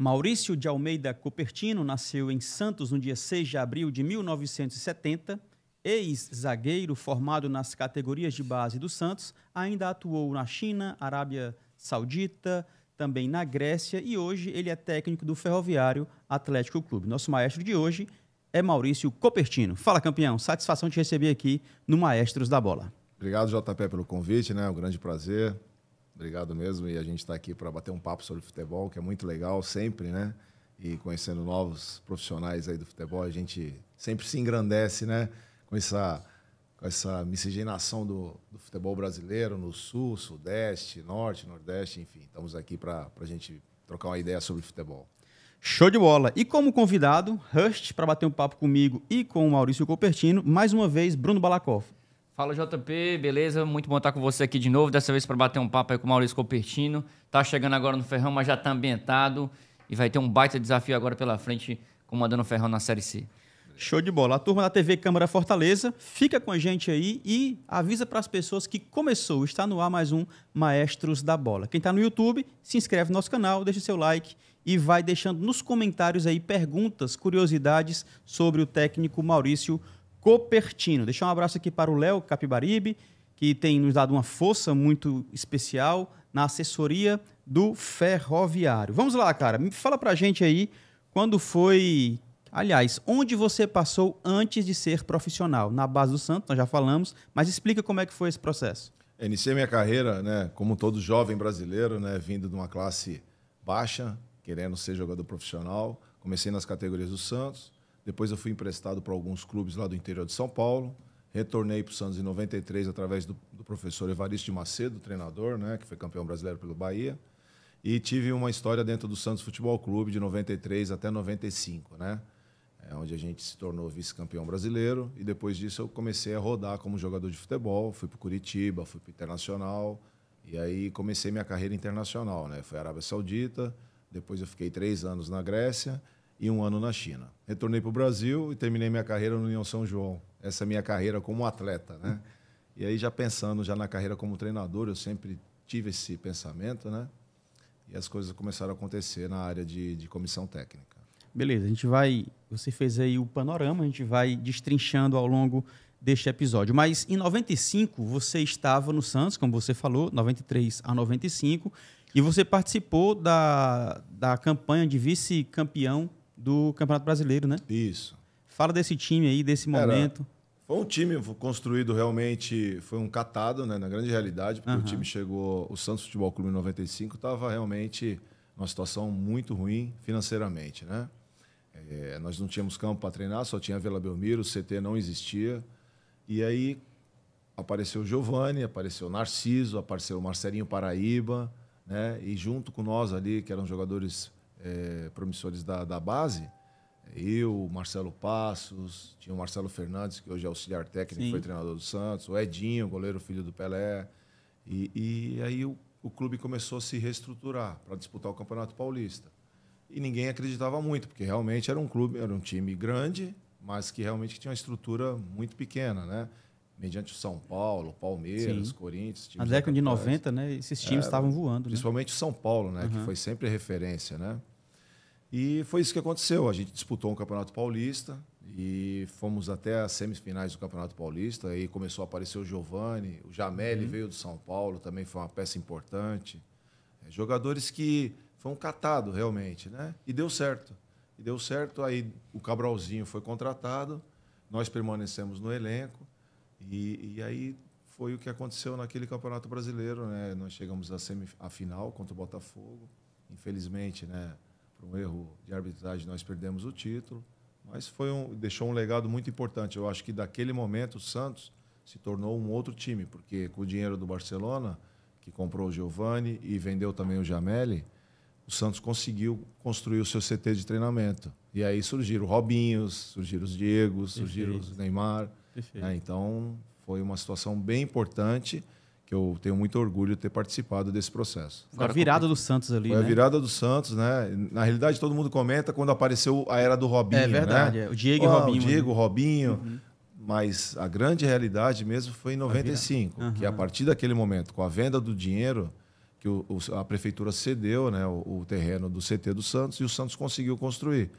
Maurício de Almeida Copertino nasceu em Santos no dia 6 de abril de 1970. Ex-zagueiro formado nas categorias de base do Santos, ainda atuou na China, Arábia Saudita, também na Grécia e hoje ele é técnico do Ferroviário Atlético Clube. Nosso maestro de hoje é Maurício Copertino. Fala, campeão. Satisfação te receber aqui no Maestros da Bola. Obrigado, JP, pelo convite, né? É um grande prazer Obrigado mesmo. E a gente está aqui para bater um papo sobre futebol, que é muito legal sempre, né? E conhecendo novos profissionais aí do futebol, a gente sempre se engrandece, né? Com essa, com essa miscigenação do, do futebol brasileiro no Sul, Sudeste, Norte, Nordeste, enfim. Estamos aqui para a gente trocar uma ideia sobre futebol. Show de bola! E como convidado, Rust, para bater um papo comigo e com o Maurício Copertino, mais uma vez, Bruno Balakoff. Fala JP, beleza? Muito bom estar com você aqui de novo, dessa vez para bater um papo aí com o Maurício Copertino. Tá chegando agora no Ferrão, mas já está ambientado e vai ter um baita desafio agora pela frente comandando o Ferrão na Série C. Show de bola. A turma da TV Câmara Fortaleza, fica com a gente aí e avisa para as pessoas que começou, está no ar mais um Maestros da Bola. Quem está no YouTube, se inscreve no nosso canal, deixa seu like e vai deixando nos comentários aí perguntas, curiosidades sobre o técnico Maurício Copertino. Copertino. Deixar um abraço aqui para o Léo Capibaribe, que tem nos dado uma força muito especial na assessoria do ferroviário. Vamos lá, cara. Fala pra gente aí quando foi. Aliás, onde você passou antes de ser profissional? Na base do Santo, nós já falamos, mas explica como é que foi esse processo. iniciei minha carreira, né, como todo jovem brasileiro, né, vindo de uma classe baixa, querendo ser jogador profissional. Comecei nas categorias do Santos, depois eu fui emprestado para alguns clubes lá do interior de São Paulo. Retornei para o Santos em 93 através do, do professor Evaristo de Macedo, treinador, né, que foi campeão brasileiro pelo Bahia. E tive uma história dentro do Santos Futebol Clube de 93 até 95, né? É onde a gente se tornou vice-campeão brasileiro. E depois disso eu comecei a rodar como jogador de futebol. Fui para Curitiba, fui para Internacional. E aí comecei minha carreira internacional, né? Foi Arábia Saudita, depois eu fiquei três anos na Grécia e um ano na China. Retornei para o Brasil e terminei minha carreira no União São João. Essa é minha carreira como atleta, né? E aí já pensando já na carreira como treinador, eu sempre tive esse pensamento, né? E as coisas começaram a acontecer na área de, de comissão técnica. Beleza, a gente vai. Você fez aí o panorama, a gente vai destrinchando ao longo deste episódio. Mas em 95 você estava no Santos, como você falou, 93 a 95, e você participou da, da campanha de vice-campeão do Campeonato Brasileiro, né? Isso. Fala desse time aí, desse Era, momento. foi um time construído realmente, foi um catado, né? Na grande realidade, porque uhum. o time chegou, o Santos Futebol Clube em 95 estava realmente numa situação muito ruim financeiramente, né? É, nós não tínhamos campo para treinar, só tinha Vila Belmiro, o CT não existia. E aí apareceu o Giovanni, apareceu o Narciso, apareceu o Marcelinho Paraíba, né? E junto com nós ali, que eram jogadores é, promissores da, da base, eu, Marcelo Passos, tinha o Marcelo Fernandes, que hoje é auxiliar técnico, Sim. foi treinador do Santos, o Edinho, goleiro filho do Pelé. E, e aí o, o, clube começou a se reestruturar para disputar o Campeonato Paulista. E ninguém acreditava muito, porque realmente era um clube, era um time grande, mas que realmente tinha uma estrutura muito pequena, né? mediante o São Paulo, Palmeiras, Sim. Corinthians. Na década de 90, né, esses times é, estavam voando. Né? Principalmente o né? São Paulo, né, uhum. que foi sempre referência. Né? E foi isso que aconteceu. A gente disputou um Campeonato Paulista e fomos até as semifinais do Campeonato Paulista. Aí começou a aparecer o Giovani, o Jamel, uhum. veio do São Paulo, também foi uma peça importante. É, jogadores que foram catados catado realmente, né? E deu certo. E deu certo. Aí o Cabralzinho foi contratado, nós permanecemos no elenco. E, e aí foi o que aconteceu naquele Campeonato Brasileiro, né? Nós chegamos à semi, final contra o Botafogo. Infelizmente, né, por um erro de arbitragem nós perdemos o título, mas foi um deixou um legado muito importante. Eu acho que daquele momento o Santos se tornou um outro time, porque com o dinheiro do Barcelona, que comprou o Giovani e vendeu também o Jamelli, o Santos conseguiu construir o seu CT de treinamento. E aí surgiram o Robinhos, surgiram os Diegos, surgiram os Neymar. Né? Então, foi uma situação bem importante que eu tenho muito orgulho de ter participado desse processo. Foi a virada do Santos ali, Foi né? a virada do Santos, né? Na realidade, todo mundo comenta quando apareceu a era do Robinho, É verdade, né? É, o Diego oh, e Robinho. Né? O Diego, né? Robinho. Uhum. Mas a grande realidade mesmo foi em 95, uhum. que é a partir daquele momento, com a venda do dinheiro que o, a prefeitura cedeu, né, o, o terreno do CT do Santos, e o Santos conseguiu construir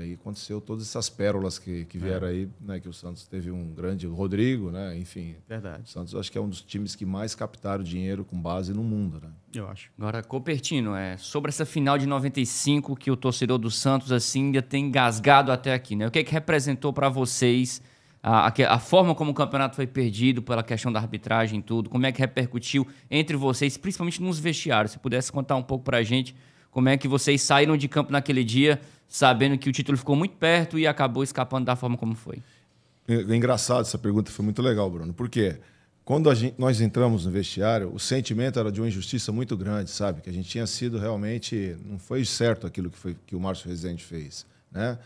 aí aconteceu todas essas pérolas que, que é. vieram é. aí, né? Que o Santos teve um grande Rodrigo, né? Enfim. Verdade. O Santos acho que é um dos times que mais captaram dinheiro com base no mundo, né? Eu acho. Agora, Copertino, é, sobre essa final de 95 que o torcedor do Santos assim ainda tem engasgado até aqui, né? O que, é que representou para vocês a, a, forma como o campeonato foi perdido pela questão da arbitragem e tudo? Como é que repercutiu entre vocês, principalmente nos vestiários? Se pudesse contar um pouco para a gente como é que vocês saíram de campo naquele dia sabendo que o título ficou muito perto e acabou escapando da forma como foi? É, é engraçado essa pergunta, foi muito legal, Bruno. Por quê? Quando gente, nós entramos no vestiário, o sentimento era de uma injustiça muito grande, sabe? Que a gente tinha sido realmente. Não foi certo aquilo que, foi, que o Márcio Rezende fez, né?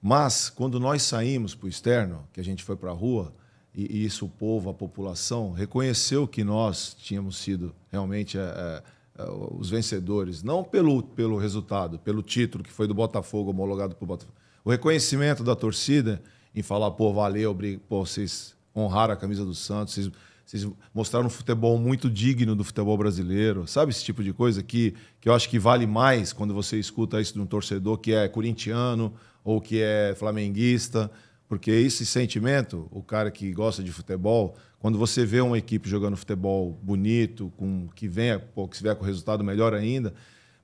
Mas, quando nós saímos para o externo, que a gente foi para a rua, e, e, isso o povo, a população, reconheceu que nós tínhamos sido realmente. É, é, eh, os vencedores, não pelo, pelo resultado, pelo título que foi do Botafogo, homologado por Botafogo. O reconhecimento da torcida em falar, pô, valeu, pô, vocês honraram a camisa do Santos, vocês, vocês mostraram um futebol muito digno do futebol brasileiro, sabe esse tipo de coisa que, que eu acho que vale mais quando você escuta isso de um torcedor que é corintiano ou que é flamenguista, porque esse sentimento, o cara que gosta de futebol, quando você vê uma equipe jogando futebol bonito, com que venha, pô, que se vier com resultado melhor ainda,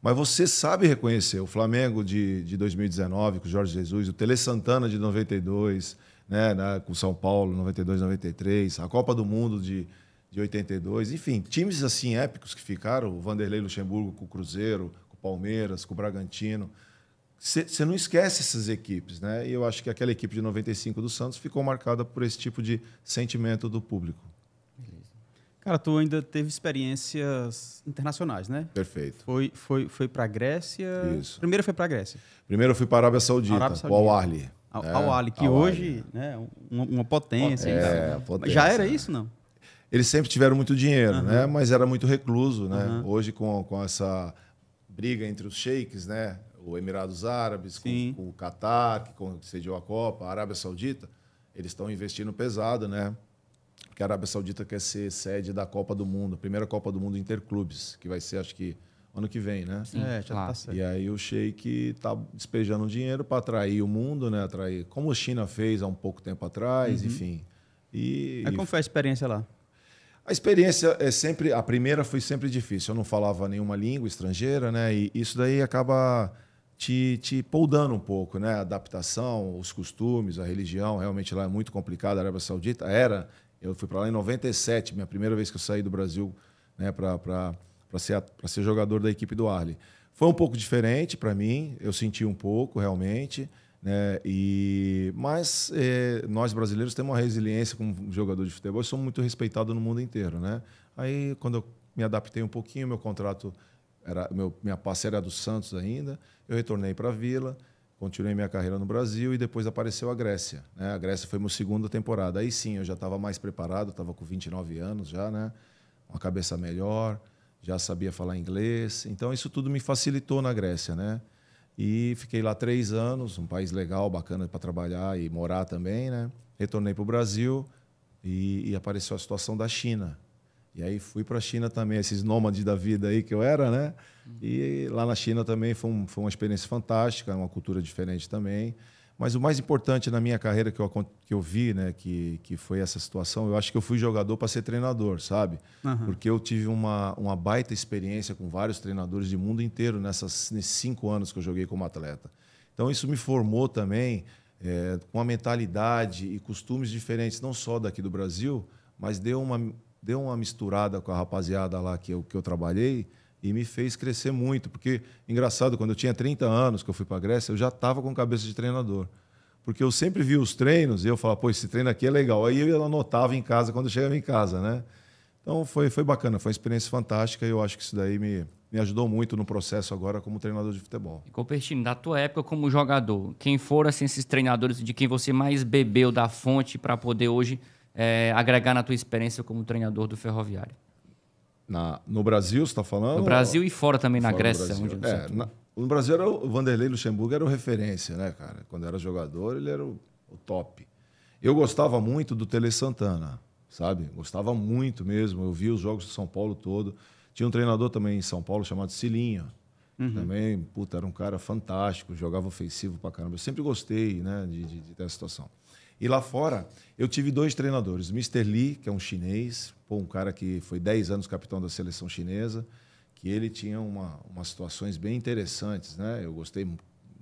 mas você sabe reconhecer o Flamengo de, de 2019 com o Jorge Jesus, o Tele Santana de 92, né, na, com São Paulo 92, 93, a Copa do Mundo de, de 82, enfim, times assim épicos que ficaram, o Vanderlei Luxemburgo com o Cruzeiro, com o Palmeiras, com o Bragantino você não esquece essas equipes, né? E eu acho que aquela equipe de 95 do Santos ficou marcada por esse tipo de sentimento do público. Beleza. Cara, tu ainda teve experiências internacionais, né? Perfeito. Foi, foi, foi para a Grécia. Isso. Primeiro foi para a Grécia. Primeiro eu fui para a Arábia Saudita, Arábia Saudita. al Arli. Ao, né? ao que hoje é né? uma, uma potência. É, potência. Já era né? isso, não? Eles sempre tiveram muito dinheiro, uhum. né? Mas era muito recluso, né? Uhum. Hoje, com, com essa briga entre os sheiks, né? o Emirados Árabes, com, com, o Catar, que concediu a Copa, a Arábia Saudita, eles estão investindo pesado, né? Porque a Arábia Saudita quer ser sede da Copa do Mundo, a primeira Copa do Mundo interclubes, que vai ser, acho que, ano que vem, né? Sim, é, já tá claro. tá certo. E aí o Sheik está despejando dinheiro para atrair o mundo, né? Atrair, como a China fez há um pouco tempo atrás, uhum. enfim. E, Mas como foi a experiência lá? A experiência é sempre. A primeira foi sempre difícil. Eu não falava nenhuma língua estrangeira, né? E isso daí acaba te, te um pouco, né? A adaptação, os costumes, a religião, realmente lá é muito complicado. A Arábia Saudita era, eu fui para lá em 97, minha primeira vez que eu saí do Brasil, né, para ser, ser jogador da equipe do Arle. Foi um pouco diferente para mim, eu senti um pouco realmente. Né? E, mas eh, nós brasileiros temos uma resiliência como jogador de futebol e somos muito respeitados no mundo inteiro. Né? Aí, quando eu me adaptei um pouquinho, meu contrato era meu, minha parceira era do Santos ainda. Eu retornei para a Vila, continuei minha carreira no Brasil e depois apareceu a Grécia. Né? A Grécia foi minha segunda temporada. Aí sim, eu já estava mais preparado, estava com 29 anos já, né? Uma cabeça melhor, já sabia falar inglês. Então isso tudo me facilitou na Grécia, né? E fiquei lá três anos, um país legal, bacana para trabalhar e morar também, né? Retornei para o Brasil e, e apareceu a situação da China. E aí fui para a China também, esses nômades da vida aí que eu era, né? E lá na China também foi, um, foi uma experiência fantástica, uma cultura diferente também. Mas o mais importante na minha carreira que eu, que eu vi, né, que, que foi essa situação, eu acho que eu fui jogador para ser treinador, sabe? Uhum. Porque eu tive uma, uma baita experiência com vários treinadores de mundo inteiro nessas, nesses cinco anos que eu joguei como atleta. Então isso me formou também é, com uma mentalidade e costumes diferentes, não só daqui do Brasil, mas deu uma, deu uma misturada com a rapaziada lá que eu, que eu trabalhei e me fez crescer muito. Porque, engraçado, quando eu tinha 30 anos que eu fui para a Grécia, eu já estava com cabeça de treinador. Porque eu sempre via os treinos e eu falava, pô, esse treino aqui é legal. Aí eu anotava em casa quando eu chegava em casa, né? Então foi, foi bacana, foi uma experiência fantástica e eu acho que isso daí me, me ajudou muito no processo agora como treinador de futebol. E Copertino, da tua época como jogador, quem foram assim, esses treinadores de quem você mais bebeu da fonte para poder hoje é, agregar na tua experiência como treinador do Ferroviário? Na, no Brasil, você está falando? No Brasil ou... e fora também, fora na Grécia. Onde é, na, no Brasil, era o, o Vanderlei Luxemburgo era o referência, né, cara? Quando era jogador, ele era o, o top. Eu gostava muito do Tele Santana, sabe? Gostava muito mesmo. Eu vi os jogos de São Paulo todo. Tinha um treinador também em São Paulo chamado Silinho, Uhum. Também, puta, era um cara fantástico, jogava ofensivo pra caramba. Eu sempre gostei, né, de, de, dessa situação. E lá fora, eu tive dois treinadores. Mr. Lee, que é um chinês, pô, um cara que foi 10 anos capitão da seleção chinesa, que ele tinha uma, umas situações bem interessantes. Né? Eu gostei,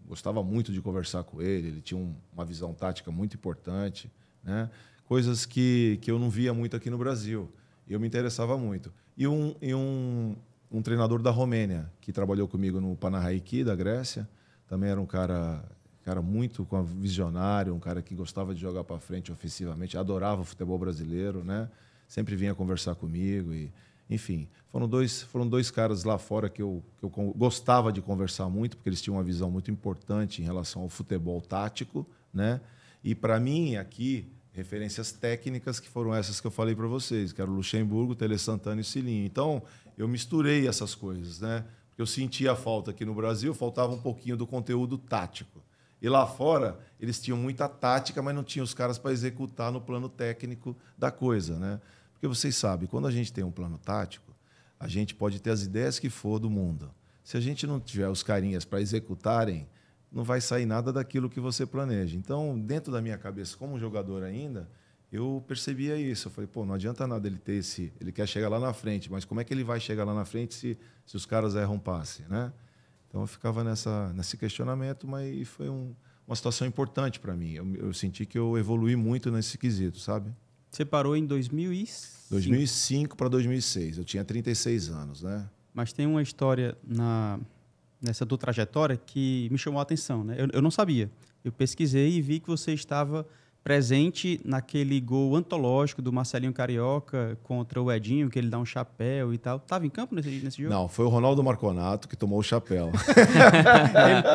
gostava muito de conversar com ele, ele tinha um, uma visão tática muito importante. Né? Coisas que, que eu não via muito aqui no Brasil. E eu me interessava muito. E um, e um, um treinador da Romênia, que trabalhou comigo no Panahaiki, da Grécia, também era um cara cara muito visionário, um cara que gostava de jogar para frente ofensivamente, adorava o futebol brasileiro, né? Sempre vinha conversar comigo e, enfim, foram dois, foram dois caras lá fora que eu, que eu gostava de conversar muito, porque eles tinham uma visão muito importante em relação ao futebol tático, né? E para mim aqui referências técnicas que foram essas que eu falei para vocês, que era o Luxemburgo, Tele Santana e Silinho. Então, eu misturei essas coisas, né? Porque eu sentia a falta aqui no Brasil, faltava um pouquinho do conteúdo tático. E lá fora, eles tinham muita tática, mas não tinham os caras para executar no plano técnico da coisa, né? Porque vocês sabem, quando a gente tem um plano tático, a gente pode ter as ideias que for do mundo. Se a gente não tiver os carinhas para executarem, não vai sair nada daquilo que você planeja. Então, dentro da minha cabeça, como jogador ainda, eu percebia isso. Eu falei, pô, não adianta nada ele ter esse. Ele quer chegar lá na frente, mas como é que ele vai chegar lá na frente se, se os caras erram passe, né? Então eu ficava nessa, nesse questionamento, mas foi um, uma situação importante para mim. Eu, eu, senti que eu evolui muito nesse quesito, sabe? Você parou em 2005? 2005 para 2006. Eu tinha 36 anos, né? Mas tem uma história na, nessa tua trajetória que me chamou a atenção, né? Eu, eu não sabia. Eu pesquisei e vi que você estava presente naquele gol antológico do Marcelinho Carioca contra o Edinho, que ele dá um chapéu e tal. Tava em campo nesse, nesse jogo? Não, foi o Ronaldo Marconato que tomou o chapéu.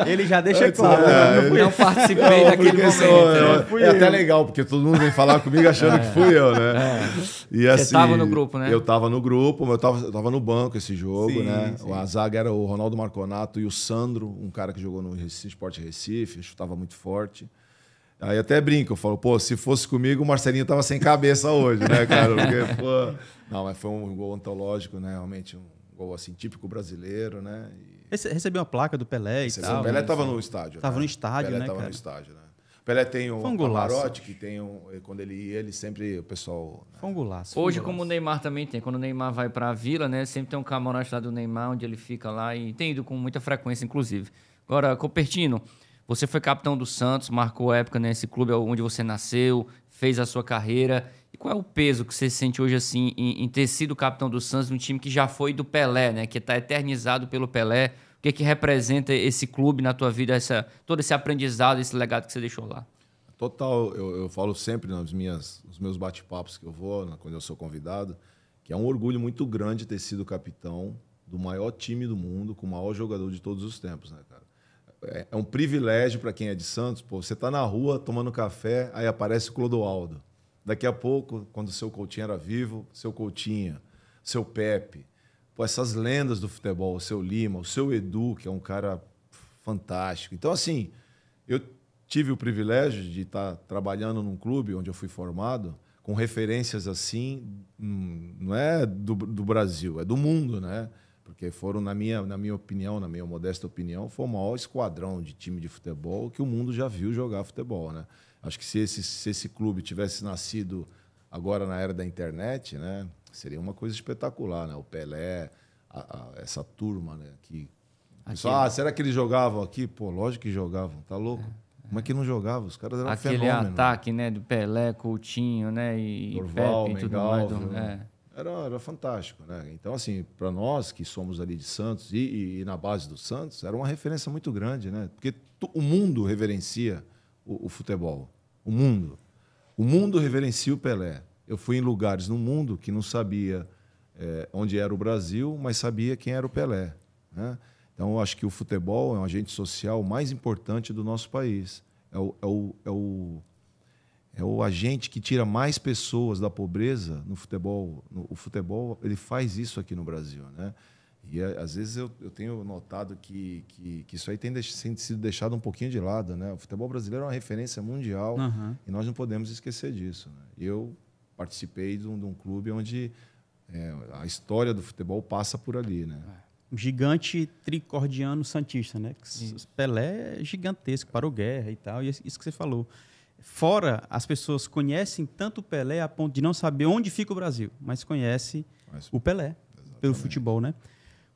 ele, ele, já deixa claro. É, né? não, não participei não, daquele momento. Só, né? é, é, até legal, porque todo mundo vem falar comigo achando que fui eu, né? É. E, Você assim, tava no grupo, né? Eu tava no grupo, mas eu tava, eu tava no banco esse jogo, sim, né? Sim. A zaga era o Ronaldo Marconato e o Sandro, um cara que jogou no Recife, Sport Recife, chutava muito forte. Aí até brinco, eu falo, pô, se fosse comigo, o Marcelinho tava sem cabeça hoje, né, cara? Porque, pô... Não, mas foi um gol antológico, né? Realmente um gol assim, típico brasileiro, né? E... Recebeu a placa do Pelé e tal. O Pelé né? tava assim. no estádio. Tava né? no estádio, Pelé né? Tava cara? no estádio, né? Pelé tem um, um camarote que tem um. Quando ele ia, ele sempre. O pessoal. Né? Foi um golaço. Hoje, como o Neymar também tem. Quando o Neymar vai para a vila, né? Sempre tem um camarote lá do Neymar, onde ele fica lá e tem ido com muita frequência, inclusive. Agora, Copertino. Você foi capitão do Santos, marcou época nesse né? clube é onde você nasceu, fez a sua carreira. E qual é o peso que você sente hoje assim em, em ter sido capitão do Santos, num time que já foi do Pelé, né? Que está eternizado pelo Pelé. O que, é que representa esse clube na tua vida, essa, todo esse aprendizado, esse legado que você deixou lá? Total, eu, eu falo sempre nas minhas, nos meus bate-papos que eu vou, quando eu sou convidado, que é um orgulho muito grande ter sido capitão do maior time do mundo, com o maior jogador de todos os tempos, né, cara? É, é um privilégio para quem é de Santos, pô, você está na rua tomando café, aí aparece o Clodoaldo. Daqui a pouco, quando o seu Coutinho era vivo, seu Coutinho, seu Pepe, pô, essas lendas do futebol, o seu Lima, o seu Edu, que é um cara fantástico. Então, assim, eu tive o privilégio de estar tá trabalhando num clube onde eu fui formado, com referências assim, hum, não é do, do Brasil, é do mundo, né? porque foram, na minha, na minha opinião, na minha modesta opinião, foi o maior esquadrão de time de futebol que o mundo já viu jogar futebol, né? Acho que se esse, se esse clube tivesse nascido agora na era da internet, né, seria uma coisa espetacular, né? O Pelé, a, a, essa turma, né, que Pessoal, ah, será que eles jogavam aqui? Pô, lógico que jogavam, tá louco? É. Como é, é que não jogavam? Os caras eram Aquele fenômeno. ataque, né, do Pelé, Coutinho, né, e Dorval, Pepe e tudo mais. Do... É era, era fantástico, né? Então, assim, para nós que somos ali de Santos e, e, e, na base do Santos, era uma referência muito grande, né? Porque o mundo reverencia o, o, futebol. O mundo. O mundo reverencia o Pelé. Eu fui em lugares no mundo que não sabia é, onde era o Brasil, mas sabia quem era o Pelé. Né? Então, eu acho que o futebol é um agente social mais importante do nosso país. É o, é o, é o é o agente que tira mais pessoas da pobreza no futebol. No, o futebol ele faz isso aqui no Brasil, né? E é, às vezes eu, eu tenho notado que, que, que, isso aí tem deix, sido deixado um pouquinho de lado, né? O futebol brasileiro é uma referência mundial uhum. e nós não podemos esquecer disso. Né? Eu participei de um, de um clube onde é, a história do futebol passa por ali, né? É. Um gigante tricordiano santista, né? Pelé é gigantesco, para o Guerra e tal, e isso que você falou fora as pessoas conhecem tanto o Pelé a ponto de não saber onde fica o Brasil, mas conhece mas, o Pelé exatamente. pelo futebol, né?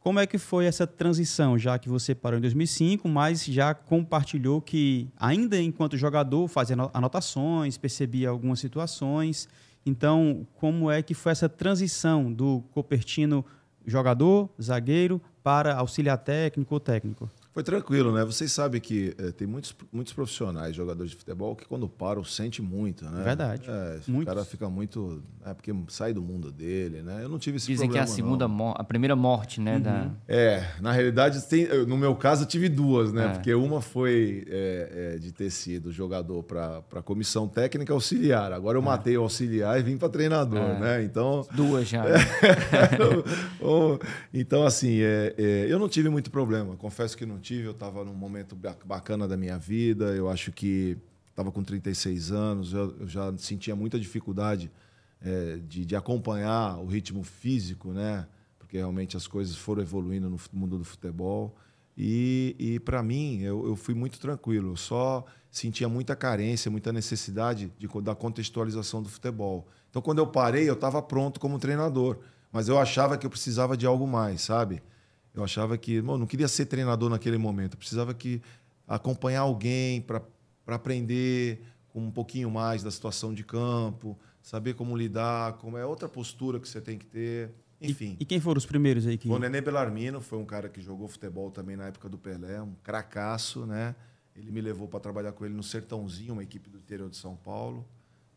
Como é que foi essa transição, já que você parou em 2005, mas já compartilhou que ainda enquanto jogador fazia anotações, percebia algumas situações. Então, como é que foi essa transição do Copertino jogador, zagueiro, para auxiliar técnico ou técnico? Foi tranquilo, né? Vocês sabem que é, tem muitos, muitos profissionais, jogadores de futebol, que quando param sente muito, né? Verdade. É, o cara fica muito. É porque sai do mundo dele, né? Eu não tive esse Dizem problema. Dizem que é a segunda morte, a primeira morte, né? Uhum. Da... É, na realidade, tem, no meu caso, eu tive duas, né? É. Porque uma foi é, é de ter sido jogador para comissão técnica auxiliar. Agora eu é. matei o auxiliar e vim para treinador, é. né? Então. Duas já. então, assim, eu não tive muito problema, confesso que não eu estava num momento bacana da minha vida, eu acho que estava com 36 anos, eu, eu, já sentia muita dificuldade é, de, de, acompanhar o ritmo físico, né? Porque realmente as coisas foram evoluindo no mundo do futebol. E, e para mim, eu, eu, fui muito tranquilo, eu só sentia muita carência, muita necessidade de, da contextualização do futebol. Então, quando eu parei, eu estava pronto como treinador, mas eu achava que eu precisava de algo mais, sabe? Eu achava que, bom, não queria ser treinador naquele momento, eu precisava que acompanhar alguém para aprender um pouquinho mais da situação de campo, saber como lidar, como é outra postura que você tem que ter. Enfim. E, e quem foram os primeiros aí que. O Nenê Belarmino foi um cara que jogou futebol também na época do Pelé, um cracaço, né? Ele me levou para trabalhar com ele no Sertãozinho, uma equipe do interior de São Paulo.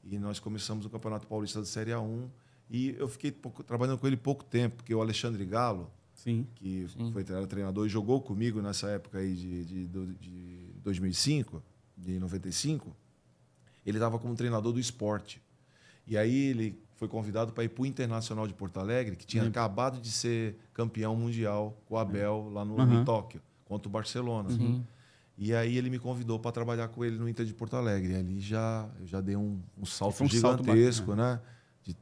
E nós começamos o Campeonato Paulista da Série A1. E eu fiquei pouco, trabalhando com ele pouco tempo, porque o Alexandre Galo, Sim. que Sim. foi treinador e jogou comigo nessa época aí de, de, de 2005, de 95, ele estava como treinador do esporte. E aí ele foi convidado para ir para o Internacional de Porto Alegre, que tinha Sim. acabado de ser campeão mundial com o Abel lá no, uhum. Tóquio, contra o Barcelona. Uhum. E aí ele me convidou para trabalhar com ele no Inter de Porto Alegre. E ali já eu já dei um, um salto um gigantesco, salto né?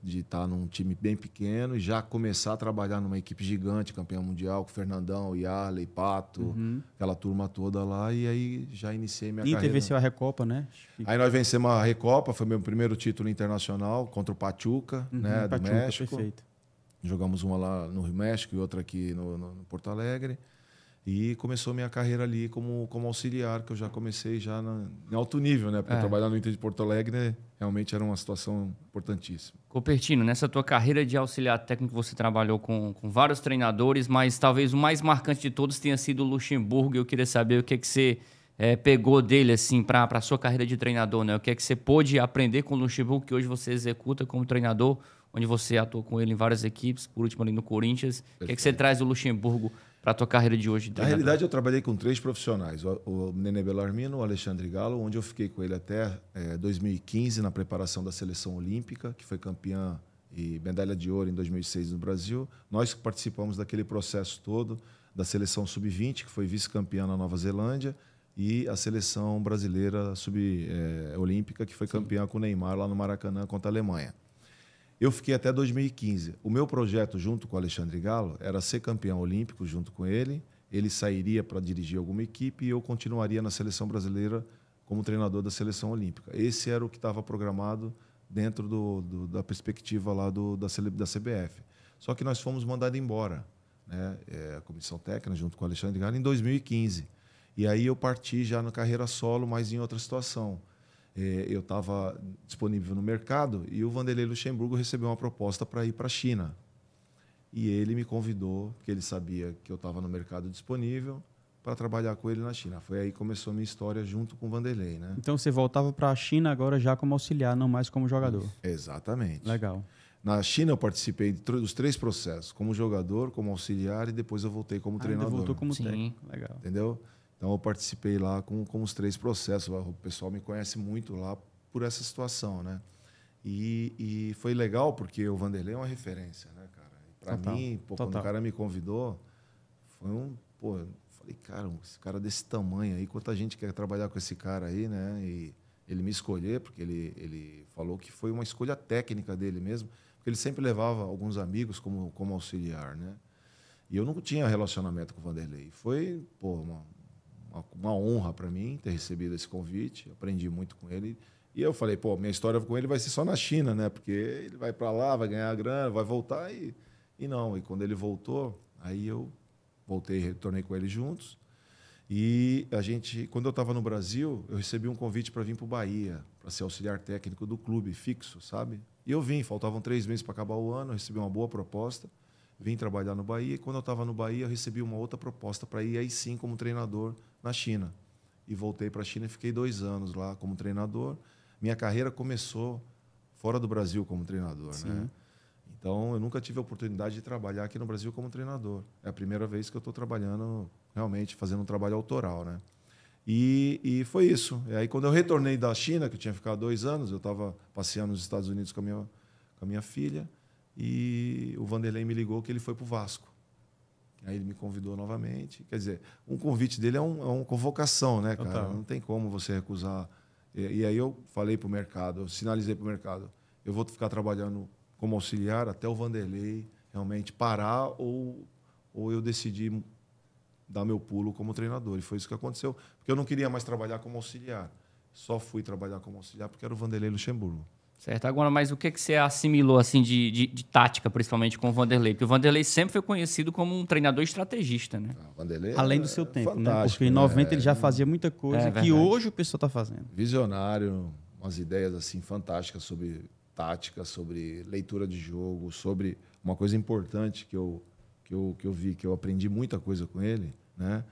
de estar tá num time bem pequeno e já começar a trabalhar numa equipe gigante, campeã mundial, com Fernandão, Yarley, Pato, uhum. aquela turma toda lá. E aí já iniciei minha e carreira. venceu a Recopa, né? Aí nós vencemos a Recopa, foi meu primeiro título internacional contra o Pachuca, uhum, né? Pachuca, do México. Perfeito. Jogamos uma lá no Rio México e outra aqui no, no, no Porto Alegre. E começou minha carreira ali como, como auxiliar, que eu já comecei já na, em alto nível, né? Porque é. trabalhar no Inter de Porto Alegre né, realmente era uma situação importantíssima. Copertino, nessa tua carreira de auxiliar técnico, você trabalhou com, com vários treinadores, mas talvez o mais marcante de todos tenha sido o Luxemburgo. Eu queria saber o que, é que você é, pegou dele, assim, para a sua carreira de treinador, né? O que é que você pôde aprender com o Luxemburgo, que hoje você executa como treinador, onde você atuou com ele em várias equipes, por último ali no Corinthians. Perfeito. O que é que você traz do Luxemburgo para a tua carreira de hoje? Na realidade, eu trabalhei com três profissionais. O, o Nene Belarmino, o Alexandre Galo, onde eu fiquei com ele até é, eh, 2015 na preparação da seleção olímpica, que foi campeã e medalha de ouro em 2006 no Brasil. Nós participamos daquele processo todo da seleção sub-20, que foi vice-campeã na Nova Zelândia, e a seleção brasileira sub-olímpica, eh, é, que foi campeã Sim. com o Neymar lá no Maracanã contra a Alemanha. Eu fiquei até 2015. O meu projeto, junto com o Alexandre Galo, era ser campeão olímpico junto com ele. Ele sairia para dirigir alguma equipe e eu continuaria na seleção brasileira como treinador da seleção olímpica. Esse era o que estava programado dentro do, do, da perspectiva lá do, da, da CBF. Só que nós fomos mandados embora, né? É, a comissão técnica, junto com o Alexandre Galo, em 2015. E aí eu parti já na carreira solo, mas em outra situação. É, eu estava disponível no mercado e o Vanderlei Luxemburgo recebeu uma proposta para ir para a China. E ele me convidou, porque ele sabia que eu estava no mercado disponível, para trabalhar com ele na China. Foi aí que começou a minha história junto com o Vanderlei. Né? Então você voltava para a China agora já como auxiliar, não mais como jogador. Exatamente. Legal. Na China eu participei dos três processos, como jogador, como auxiliar e depois eu voltei como ah, treinador. Ainda voltou como técnico, legal. Entendeu? Então eu participei lá com, com os três processos. O pessoal me conhece muito lá por essa situação, né? E, e foi legal porque o Vanderlei é uma referência, né, cara? Para mim, pô, quando o cara me convidou, foi um, pô, falei, cara, esse cara desse tamanho aí, quanta gente quer trabalhar com esse cara aí, né? E ele me escolher, porque ele, ele falou que foi uma escolha técnica dele mesmo, porque ele sempre levava alguns amigos como, como auxiliar, né? E eu não tinha relacionamento com o Vanderlei. Foi, pô, uma, uma, uma honra para mim ter recebido esse convite. Aprendi muito com ele. E eu falei, pô, minha história com ele vai ser só na China, né? Porque ele vai para lá, vai ganhar grana, vai voltar e, e não. E quando ele voltou, aí eu voltei, retornei com ele juntos. E a gente, quando eu estava no Brasil, eu recebi um convite para vir para o Bahia, para ser auxiliar técnico do clube fixo, sabe? E eu vim, faltavam três meses para acabar o ano, eu recebi uma boa proposta, vim trabalhar no Bahia. E quando eu estava no Bahia, eu recebi uma outra proposta para ir aí sim como treinador na China. E voltei para a China e fiquei dois anos lá como treinador. Minha carreira começou fora do Brasil como treinador, né? Então, eu nunca tive a oportunidade de trabalhar aqui no Brasil como treinador. É a primeira vez que eu estou trabalhando, realmente, fazendo um trabalho autoral, né? E, e, foi isso. E aí, quando eu retornei da China, que eu tinha ficado dois anos, eu estava passeando nos Estados Unidos com a, minha, com a minha filha, e o Vanderlei me ligou que ele foi para o Vasco. Aí ele me convidou novamente. Quer dizer, um convite dele é, um, é uma convocação, né, cara? Tá. Não tem como você recusar. E, e aí eu falei para o mercado, eu sinalizei para o mercado, eu vou ficar trabalhando como auxiliar até o Vanderlei realmente parar ou, ou eu decidi dar meu pulo como treinador. E foi isso que aconteceu. Porque eu não queria mais trabalhar como auxiliar. Só fui trabalhar como auxiliar porque era o Vanderlei Luxemburgo. Certo. Agora, mas o que, que você assimilou assim de, de, de tática, principalmente com o Vanderlei? Porque o Vanderlei sempre foi conhecido como um treinador estrategista, né? Ah, Vanderlei Além é do seu tempo, né? Porque em 90 né? ele já fazia muita coisa é, que hoje o pessoal está fazendo. Visionário, umas ideias assim fantásticas sobre tática, sobre leitura de jogo, sobre uma coisa importante que eu, que eu, que eu vi, que eu aprendi muita coisa com ele, né?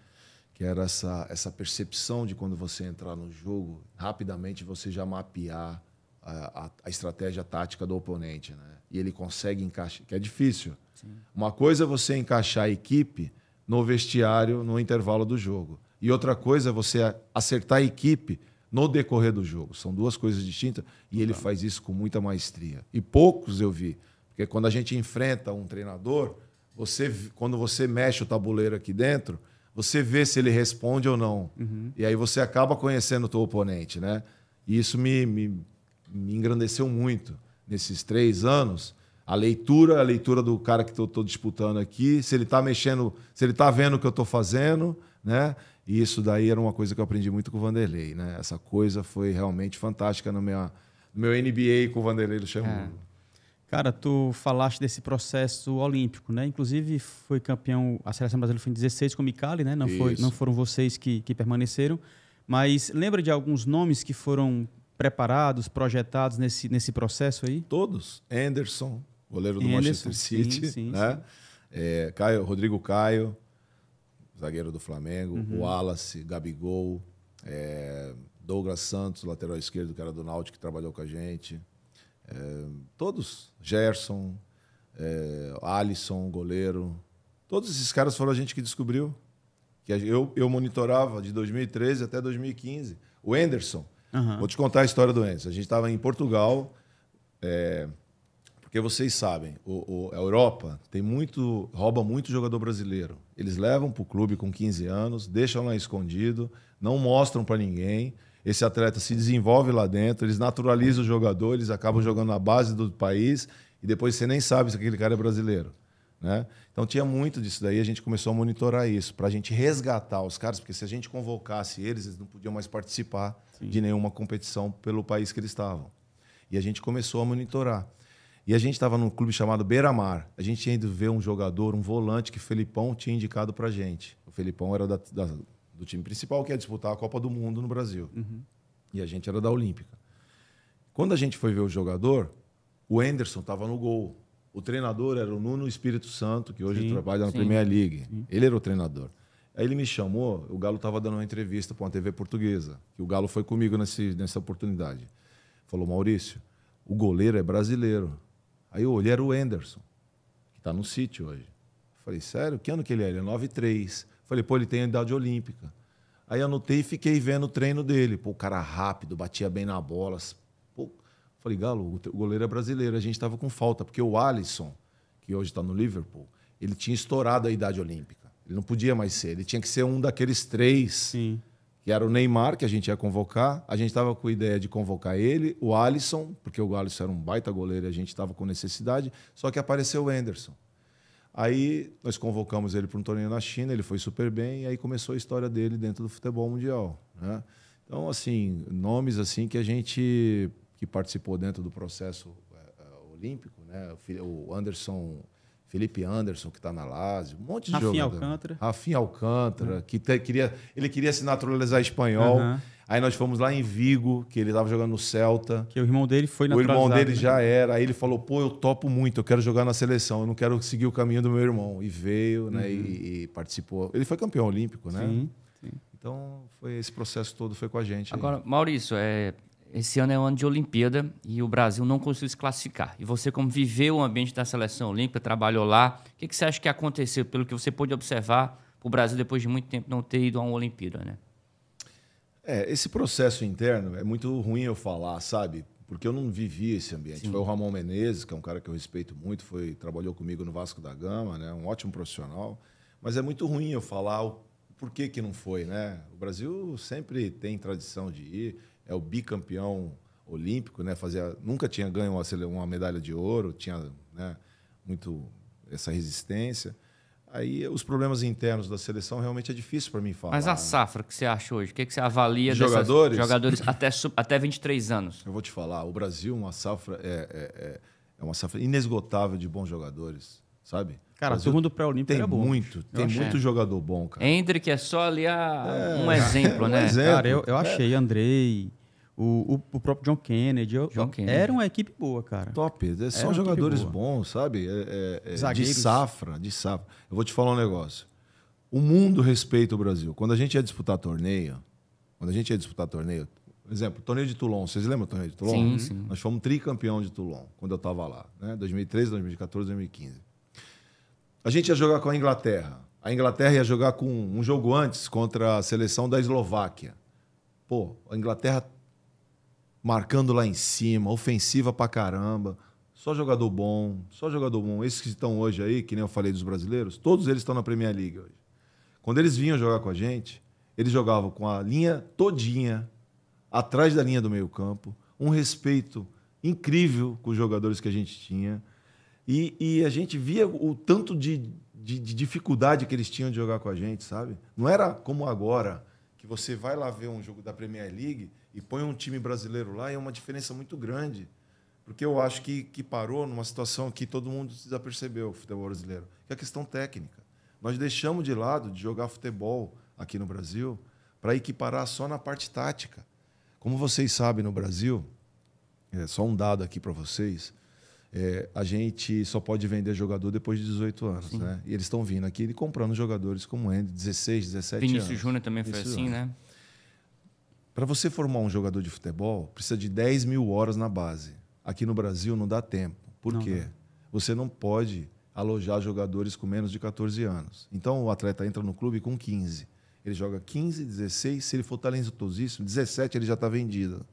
que era essa, essa percepção de quando você entrar no jogo, rapidamente você já mapear a, a, estratégia tática do oponente, né? E ele consegue encaixar, que é difícil. Sim. Uma coisa é você encaixar a equipe no vestiário no intervalo do jogo. E outra coisa é você acertar a equipe no decorrer do jogo. São duas coisas distintas e ele faz isso com muita maestria. E poucos eu vi. Porque quando a gente enfrenta um treinador, você, quando você mexe o tabuleiro aqui dentro, você vê se ele responde ou não. Uhum. E aí você acaba conhecendo o teu oponente, né? E isso me, me, me engrandeceu muito nesses três anos. A leitura, a leitura do cara que eu estou disputando aqui, se ele está mexendo, se ele está vendo o que eu estou fazendo, né? E isso daí era uma coisa que eu aprendi muito com o Vanderlei, né? Essa coisa foi realmente fantástica no meu, no meu NBA com o Vanderlei Luxemburgo. É. Cara, tu falaste desse processo olímpico, né? Inclusive foi campeão, a seleção brasileira foi em 16 com o Micali, né? Não, foi, não foram vocês que, que permaneceram. Mas lembra de alguns nomes que foram preparados, projetados nesse, nesse processo aí? Todos. Anderson, goleiro do Anderson, Manchester City, sim, sim, né? Sim. É, Caio, Rodrigo Caio, zagueiro do Flamengo, uhum. Wallace, Gabigol, é, Douglas Santos, lateral esquerdo, que era do Náutico, que trabalhou com a gente. É, todos. Gerson, é, Alisson, goleiro. Todos esses caras foram a gente que descobriu. que Eu, eu monitorava de 2013 até 2015. O Anderson, Uhum. Vou te contar a história do Enzo. A gente estava em Portugal, é, porque vocês sabem, o, o, a Europa tem muito, rouba muito jogador brasileiro. Eles levam para o clube com 15 anos, deixam lá escondido, não mostram para ninguém. Esse atleta se desenvolve lá dentro, eles naturalizam o jogador, eles acabam jogando na base do país e depois você nem sabe se aquele cara é brasileiro. Né? Então tinha muito disso daí, a gente começou a monitorar isso, para a gente resgatar os caras, porque se a gente convocasse eles, eles não podiam mais participar de nenhuma competição pelo país que eles estavam. E a gente começou a monitorar. E a gente estava num clube chamado Beira-Mar. A gente tinha ido ver um jogador, um volante que o Felipão tinha indicado para gente. O Felipão era da, da, do time principal que ia disputar a Copa do Mundo no Brasil. Uhum. E a gente era da Olímpica. Quando a gente foi ver o jogador, o Enderson estava no gol. O treinador era o Nuno Espírito Santo, que hoje sim, trabalha na sim. Premier League. Ele era o treinador. Aí ele me chamou, o Galo estava dando uma entrevista para uma TV portuguesa, que o Galo foi comigo nesse, nessa oportunidade. Falou, Maurício, o goleiro é brasileiro. Aí eu olhei, era o Anderson, que está no sítio hoje. Falei, sério? Que ano que ele é? Ele é 9'3". Falei, pô, ele tem a idade olímpica. Aí anotei e fiquei vendo o treino dele. Pô, o cara rápido, batia bem na bola. Pô, falei, Galo, o goleiro é brasileiro. A gente estava com falta, porque o Alisson, que hoje está no Liverpool, ele tinha estourado a idade olímpica. Ele não podia mais ser. Ele tinha que ser um daqueles três. Sim. Que era o Neymar, que a gente ia convocar. A gente estava com a ideia de convocar ele, o Alisson, porque o Alisson era um baita goleiro e a gente estava com necessidade. Só que apareceu o Anderson. Aí nós convocamos ele para um torneio na China, ele foi super bem, e aí começou a história dele dentro do futebol mundial. Né? Então, assim, nomes assim que a gente que participou dentro do processo é, é, olímpico, né? o Anderson Felipe Anderson, que está na Lazio, um monte de Rafinha jogador. Alcântara. Rafinha Alcântara, uhum. que te, queria, ele queria se naturalizar espanhol. Uhum. Aí nós fomos lá em Vigo, que ele estava jogando no Celta. Que o irmão dele foi naturalizado. O irmão dele né? já era. Aí ele falou, pô, eu topo muito, eu quero jogar na seleção, eu não quero seguir o caminho do meu irmão. E veio, né, e, uhum. e, participou. Ele foi campeão olímpico, né? Sim, sim. Então, foi esse processo todo foi com a gente. Agora, aí. Maurício, é, esse ano é um ano de Olimpíada e o Brasil não conseguiu se classificar. E você, como viveu o ambiente da seleção olímpica, trabalhou lá, o que, que você acha que aconteceu, pelo que você pôde observar, o Brasil, depois de muito tempo, não ter ido a uma Olimpíada, né? É, esse processo interno é muito ruim eu falar, sabe? Porque eu não vivi esse ambiente. Sim. Foi o Ramon Menezes, que é um cara que eu respeito muito, foi trabalhou comigo no Vasco da Gama, né? Um ótimo profissional. Mas é muito ruim eu falar o porquê que não foi, né? O Brasil sempre tem tradição de ir é o bicampeão olímpico, né? Fazia, nunca tinha ganho uma, uma medalha de ouro, tinha né, muito essa resistência. Aí os problemas internos da seleção realmente é difícil para mim falar. Mas a safra que você acha hoje, o que, que você avalia dos jogadores? jogadores até, até 23 anos? Eu vou te falar, o Brasil é uma safra é, é, é, é uma safra inesgotável de bons jogadores, sabe? Cara, todo mundo pré-olímpico era boa. Muito, tem muito jogador bom, cara. Hendrick é só ali a, é, um exemplo, é, né? exemplo. Cara, eu, eu achei é. Andrei, o, o, o, próprio John Kennedy, eu, John Kennedy. Era uma equipe boa, cara. Top. São era jogadores bons, sabe? É, é, é de safra, de safra. Eu vou te falar um negócio. O mundo respeita o Brasil. Quando a gente ia disputar torneio, quando a gente ia disputar torneio, exemplo, torneio de Toulon. Vocês lembram do torneio de Toulon? Sim, sim. Nós fomos tricampeão de Toulon, quando eu estava lá. Né? 2013, 2014, 2015. A gente ia jogar com a Inglaterra. A Inglaterra ia jogar com um jogo antes contra a seleção da Eslováquia. Pô, a Inglaterra marcando lá em cima, ofensiva pra caramba. Só jogador bom, só jogador bom. Esses que estão hoje aí, que nem eu falei dos brasileiros, todos eles estão na Premier League hoje. Quando eles vinham jogar com a gente, eles jogavam com a linha todinha atrás da linha do meio-campo, um respeito incrível com os jogadores que a gente tinha. E, e a gente via o tanto de, de, de, dificuldade que eles tinham de jogar com a gente, sabe? Não era como agora, que você vai lá ver um jogo da Premier League e põe um time brasileiro lá e é uma diferença muito grande. Porque eu acho que, que parou numa situação que todo mundo desapercebeu o futebol brasileiro, que é a questão técnica. Nós deixamos de lado de jogar futebol aqui no Brasil para equiparar só na parte tática. Como vocês sabem, no Brasil, é só um dado aqui para vocês, é, a gente só pode vender jogador depois de 18 anos, Sim. né? E eles estão vindo aqui e comprando jogadores como Andy, 16, 17 Vinícius anos. Vinícius Júnior também foi assim, anos. né? Para você formar um jogador de futebol, precisa de 10 mil horas na base. Aqui no Brasil não dá tempo. Por não, quê? Não. Você não pode alojar jogadores com menos de 14 anos. Então o atleta entra no clube com 15. Ele joga 15, 16, se ele for talentosíssimo, 17 ele já está vendido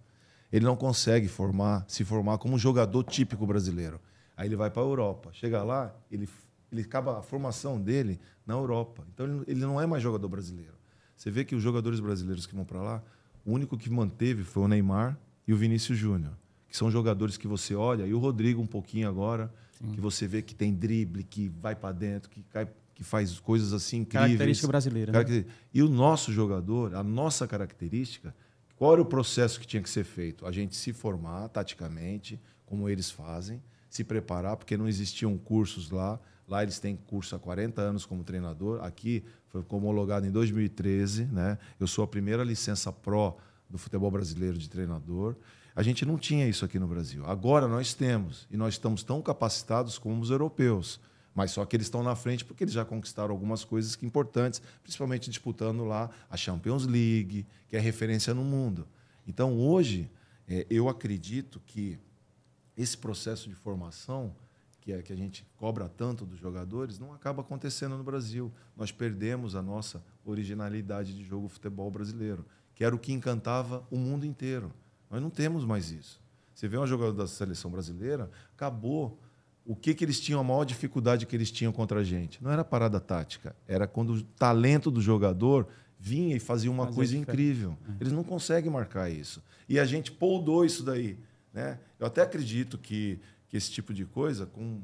ele não consegue formar, se formar como um jogador típico brasileiro. Aí ele vai para a Europa. Chega lá, ele, ele acaba a formação dele na Europa. Então ele, ele não é mais jogador brasileiro. Você vê que os jogadores brasileiros que vão para lá, o único que manteve foi o Neymar e o Vinícius Júnior, que são jogadores que você olha, e o Rodrigo um pouquinho agora, Sim. que você vê que tem drible, que vai para dentro, que cai que faz coisas assim incríveis. Né? Característica brasileira. Característica. Né? E o nosso jogador, a nossa característica, qual era o processo que tinha que ser feito? A gente se formar taticamente, como eles fazem, se preparar, porque não existiam cursos lá. Lá eles têm curso há 40 anos como treinador. Aqui foi homologado em 2013, né? Eu sou a primeira licença pró do futebol brasileiro de treinador. A gente não tinha isso aqui no Brasil. Agora nós temos e nós estamos tão capacitados como os europeus. Mas só que eles estão na frente porque eles já conquistaram algumas coisas que importantes, principalmente disputando lá a Champions League, que é referência no mundo. Então, hoje, é, eu acredito que esse processo de formação que, é, que a gente cobra tanto dos jogadores não acaba acontecendo no Brasil. Nós perdemos a nossa originalidade de jogo futebol brasileiro, que era o que encantava o mundo inteiro. Nós não temos mais isso. Você vê um jogador da seleção brasileira, acabou o que, que eles tinham, a maior dificuldade que eles tinham contra a gente. Não era parada tática, era quando o talento do jogador vinha e fazia uma coisa incrível. É. Eles não conseguem marcar isso. E a gente poldou isso daí. Né? Eu até acredito que, que esse tipo de coisa, com,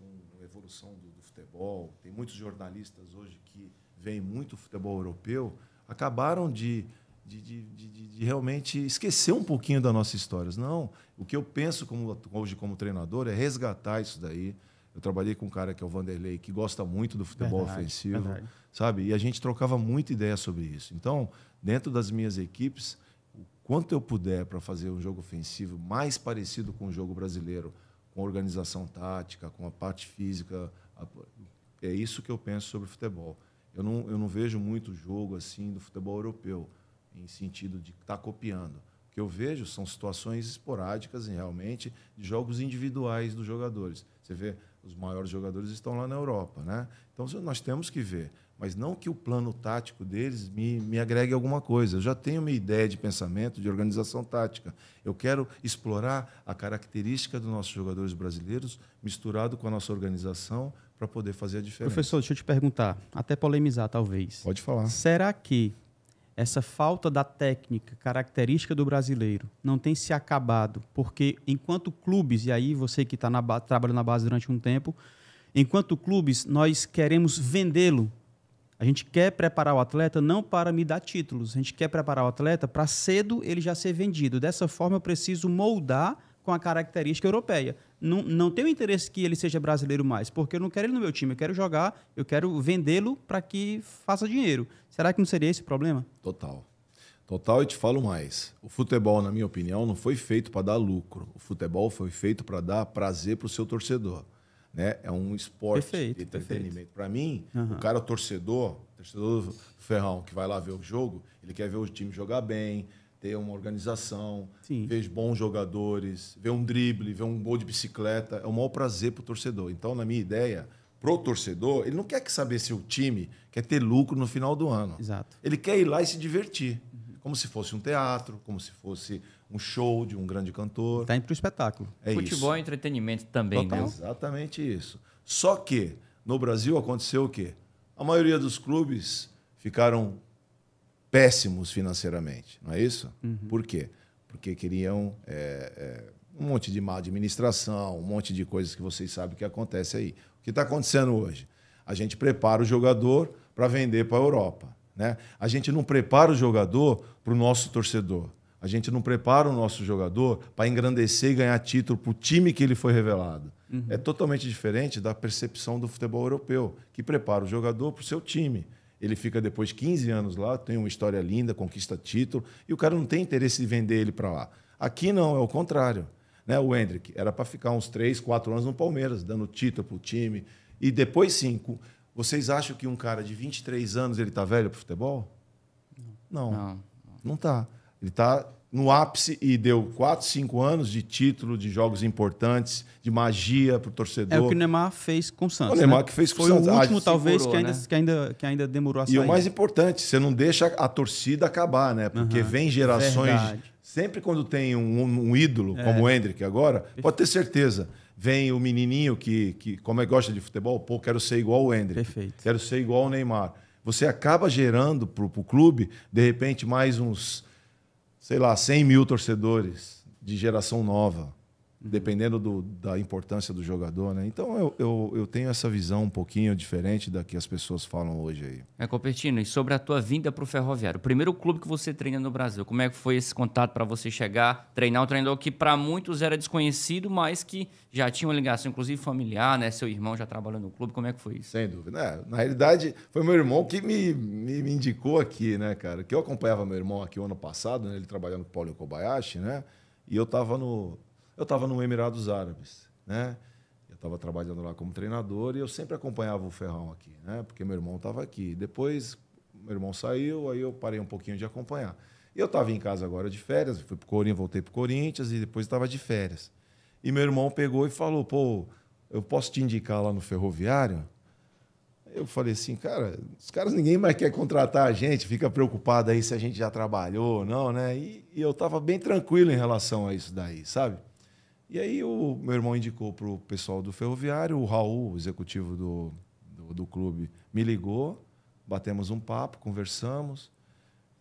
com a evolução do, do futebol, tem muitos jornalistas hoje que veem muito futebol europeu, acabaram de de, de, de, de, realmente esquecer um pouquinho da nossa história. Não, o que eu penso como, hoje como treinador é resgatar isso daí. Eu trabalhei com um cara que é o Vanderlei, que gosta muito do futebol verdade, ofensivo, verdade. sabe? E a gente trocava muita ideia sobre isso. Então, dentro das minhas equipes, o quanto eu puder para fazer um jogo ofensivo mais parecido com o jogo brasileiro, com organização tática, com a parte física, é isso que eu penso sobre futebol. Eu não, eu não vejo muito jogo assim do futebol europeu em sentido de estar tá copiando. O que eu vejo são situações esporádicas, realmente, de jogos individuais dos jogadores. Você vê, os maiores jogadores estão lá na Europa, né? Então nós temos que ver, mas não que o plano tático deles me, me agregue alguma coisa. Eu já tenho uma ideia de pensamento, de organização tática. Eu quero explorar a característica dos nossos jogadores brasileiros misturado com a nossa organização para poder fazer a diferença. Professor, deixa eu te perguntar, até polemizar talvez. Pode falar. Será que essa falta da técnica característica do brasileiro não tem se acabado, porque enquanto clubes, e aí você que está na trabalhando na base durante um tempo, enquanto clubes, nós queremos vendê-lo. A gente quer preparar o atleta não para me dar títulos, a gente quer preparar o atleta para cedo ele já ser vendido. Dessa forma, eu preciso moldar com a característica europeia não, não tenho interesse que ele seja brasileiro mais, porque eu não quero ele no meu time, eu quero jogar, eu quero vendê-lo para que faça dinheiro. Será que não seria esse o problema? Total. Total, eu te falo mais. O futebol, na minha opinião, não foi feito para dar lucro. O futebol foi feito para dar prazer para o seu torcedor. Né? É um esporte perfeito, de entretenimento. Para mim, uhum. o cara o torcedor, torcedor do Ferrão, que vai lá ver o jogo, ele quer ver o time jogar bem, ter uma organização, Sim. ver bons jogadores, ver um drible, ver um gol de bicicleta. É o maior prazer para o torcedor. Então, na minha ideia, pro torcedor, ele não quer que saber se o time quer ter lucro no final do ano. Exato. Ele quer ir lá e se divertir. Uhum. Como se fosse um teatro, como se fosse um show de um grande cantor. Tá indo pro espetáculo. É Futebol isso. é entretenimento também, Total. né? Exatamente isso. Só que no Brasil aconteceu o quê? A maioria dos clubes ficaram péssimos financeiramente, não é isso? Uhum. Por quê? Porque queriam é, é, um monte de má administração, um monte de coisas que vocês sabem que acontece aí. O que está acontecendo hoje? A gente prepara o jogador para vender para a Europa. Né? A gente não prepara o jogador para o nosso torcedor. A gente não prepara o nosso jogador para engrandecer e ganhar título para o time que ele foi revelado. Uhum. É totalmente diferente da percepção do futebol europeu, que prepara o jogador para o seu time. Ele fica depois 15 anos lá, tem uma história linda, conquista título, e o cara não tem interesse de vender ele para lá. Aqui não, é o contrário. Né? O Hendrick era para ficar uns 3, 4 anos no Palmeiras, dando título para o time. E depois sim. Vocês acham que um cara de 23 anos ele está velho para futebol? Não. Não. Não está. Ele está no ápice e deu 4, 5 anos de título, de jogos importantes, de magia para o torcedor. É o que o Neymar fez com o Santos. O Neymar né? que fez com né? Foi o Santos. Foi ah, o último, ah, talvez, segurou, que, ainda, né? que, ainda, que ainda demorou a sair. E o mais importante, você não deixa a torcida acabar, né? Porque uhum. vem gerações. Verdade. Sempre quando tem um, um ídolo, é. como o Hendrick agora, pode ter certeza. Vem o menininho que, que como é, gosta de futebol, pô, quero ser igual o Hendrick. Perfeito. Quero ser igual o Neymar. Você acaba gerando para o clube, de repente, mais uns sei lá, 100 mil torcedores de geração nova dependendo do, da importância do jogador, né? Então eu, eu, eu, tenho essa visão um pouquinho diferente da que as pessoas falam hoje aí. É, Copertino, e sobre a tua vinda para o Ferroviário, o primeiro clube que você treina no Brasil, como é que foi esse contato para você chegar, treinar um treinador que para muitos era desconhecido, mas que já tinha uma ligação, inclusive familiar, né? Seu irmão já trabalhou no clube, como é que foi isso? Sem dúvida. É, na realidade, foi meu irmão que me, me, me, indicou aqui, né, cara? Que eu acompanhava meu irmão aqui o ano passado, né? Ele trabalhando com o Paulo Kobayashi, né? E eu estava no eu estava no Emirados Árabes, né? Eu estava trabalhando lá como treinador e eu sempre acompanhava o Ferrão aqui, né? Porque meu irmão estava aqui. Depois meu irmão saiu, aí eu parei um pouquinho de acompanhar. Eu estava em casa agora de férias, fui pro Corinthians, voltei pro Corinthians e depois estava de férias. E meu irmão pegou e falou: "Pô, eu posso te indicar lá no ferroviário?" Eu falei assim, cara, os caras ninguém mais quer contratar a gente, fica preocupado aí se a gente já trabalhou ou não, né? E, e eu estava bem tranquilo em relação a isso daí, sabe? E aí o meu irmão indicou para o pessoal do ferroviário, o Raul, o executivo do, do, do, clube, me ligou, batemos um papo, conversamos.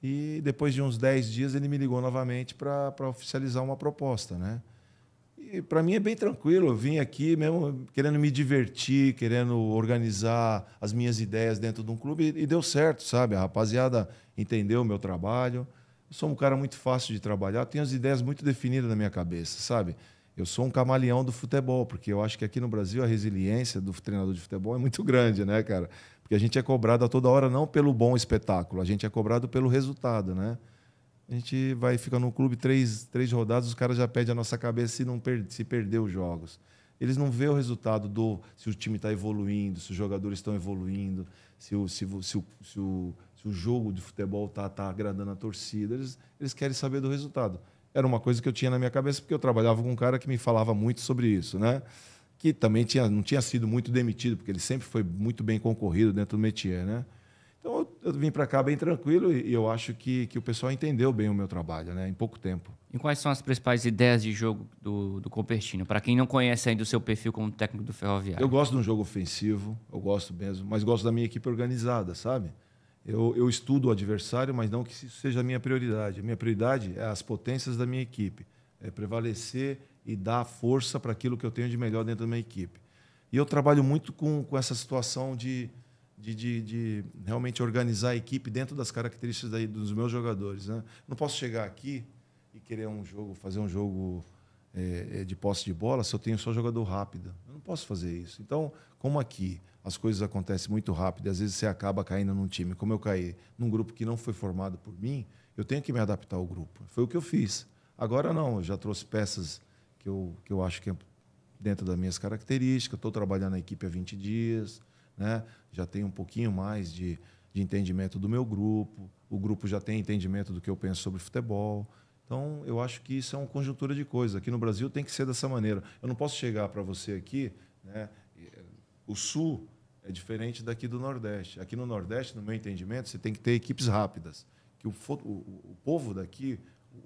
E depois de uns 10 dias ele me ligou novamente para oficializar uma proposta, né? E para mim é bem tranquilo, eu vim aqui mesmo querendo me divertir, querendo organizar as minhas ideias dentro de um clube e, e deu certo, sabe? A rapaziada entendeu o meu trabalho. Eu sou um cara muito fácil de trabalhar, tenho as ideias muito definidas na minha cabeça, sabe? eu sou um camaleão do futebol, porque eu acho que aqui no Brasil a resiliência do treinador de futebol é muito grande, né, cara? Porque a gente é cobrado a toda hora não pelo bom espetáculo, a gente é cobrado pelo resultado, né? A gente vai fica no clube três, três rodadas, os caras já pedem a nossa cabeça se, não per se perder os jogos. Eles não vê o resultado do se o time está evoluindo, se os jogadores estão evoluindo, se o, se, o, se, o, se, o, se o jogo de futebol está tá agradando a torcida. Eles, eles querem saber do resultado era uma coisa que eu tinha na minha cabeça, porque eu trabalhava com um cara que me falava muito sobre isso, né? Que também tinha, não tinha sido muito demitido, porque ele sempre foi muito bem concorrido dentro do métier, né? Então eu, eu vim para cá bem tranquilo e eu acho que, que o pessoal entendeu bem o meu trabalho, né? Em pouco tempo. E quais são as principais ideias de jogo do, do Copertino? Para quem não conhece ainda o seu perfil como técnico do Ferroviário. Eu gosto de um jogo ofensivo, eu gosto mesmo, mas gosto da minha equipe organizada, sabe? Eu, eu estudo o adversário, mas não que isso seja a minha prioridade. A minha prioridade é as potências da minha equipe, é prevalecer e dar força para aquilo que eu tenho de melhor dentro da minha equipe. E eu trabalho muito com, com essa situação de, de, de, de realmente organizar a equipe dentro das características daí, dos meus jogadores. Né? Não posso chegar aqui e querer um jogo, fazer um jogo é, é de posse de bola se eu tenho só jogador rápido posso fazer isso. Então, como aqui as coisas acontecem muito rápido, e às vezes você acaba caindo num time, como eu caí, num grupo que não foi formado por mim, eu tenho que me adaptar ao grupo. Foi o que eu fiz. Agora não, eu já trouxe peças que eu, que eu acho que é dentro das minhas características, estou trabalhando na equipe há 20 dias, né? já tenho um pouquinho mais de, de entendimento do meu grupo, o grupo já tem entendimento do que eu penso sobre futebol. Então, eu acho que isso é uma conjuntura de coisas. Aqui no Brasil tem que ser dessa maneira. Eu não posso chegar para você aqui, né? Eh, o Sul é diferente daqui do Nordeste. Aqui no Nordeste, no meu entendimento, você tem que ter equipes rápidas. Que o, o, o povo daqui,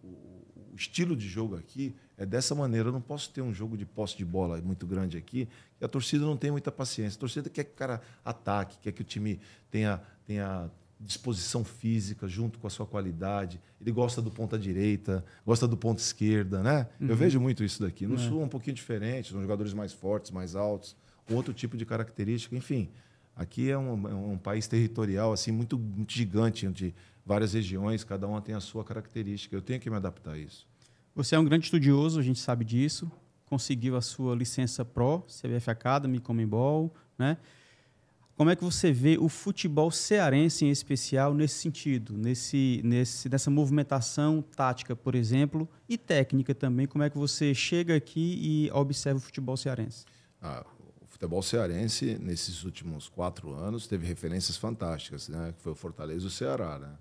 o, o, estilo de jogo aqui é dessa maneira. Eu não posso ter um jogo de posse de bola muito grande aqui, que a torcida não tem muita paciência. A torcida quer que o cara ataque, quer que o time tenha, tenha disposição física junto com a sua qualidade. Ele gosta do ponta direita, gosta do ponta esquerda, né? Uhum. Eu vejo muito isso daqui. No é. Sul é um pouquinho diferente, são jogadores mais fortes, mais altos, outro tipo de característica, enfim. Aqui é um, é um país territorial assim muito, muito gigante, onde várias regiões, cada uma tem a sua característica. Eu tenho que me adaptar a isso. Você é um grande estudioso, a gente sabe disso. Conseguiu a sua licença pro CBF Academy, Comembol, né? Como é que você vê o futebol cearense em especial nesse sentido, nesse, nesse, nessa movimentação tática, por exemplo, e técnica também? Como é que você chega aqui e observa o futebol cearense? Ah, o futebol cearense, nesses últimos quatro anos, teve referências fantásticas, né? que foi o Fortaleza e o Ceará. Né?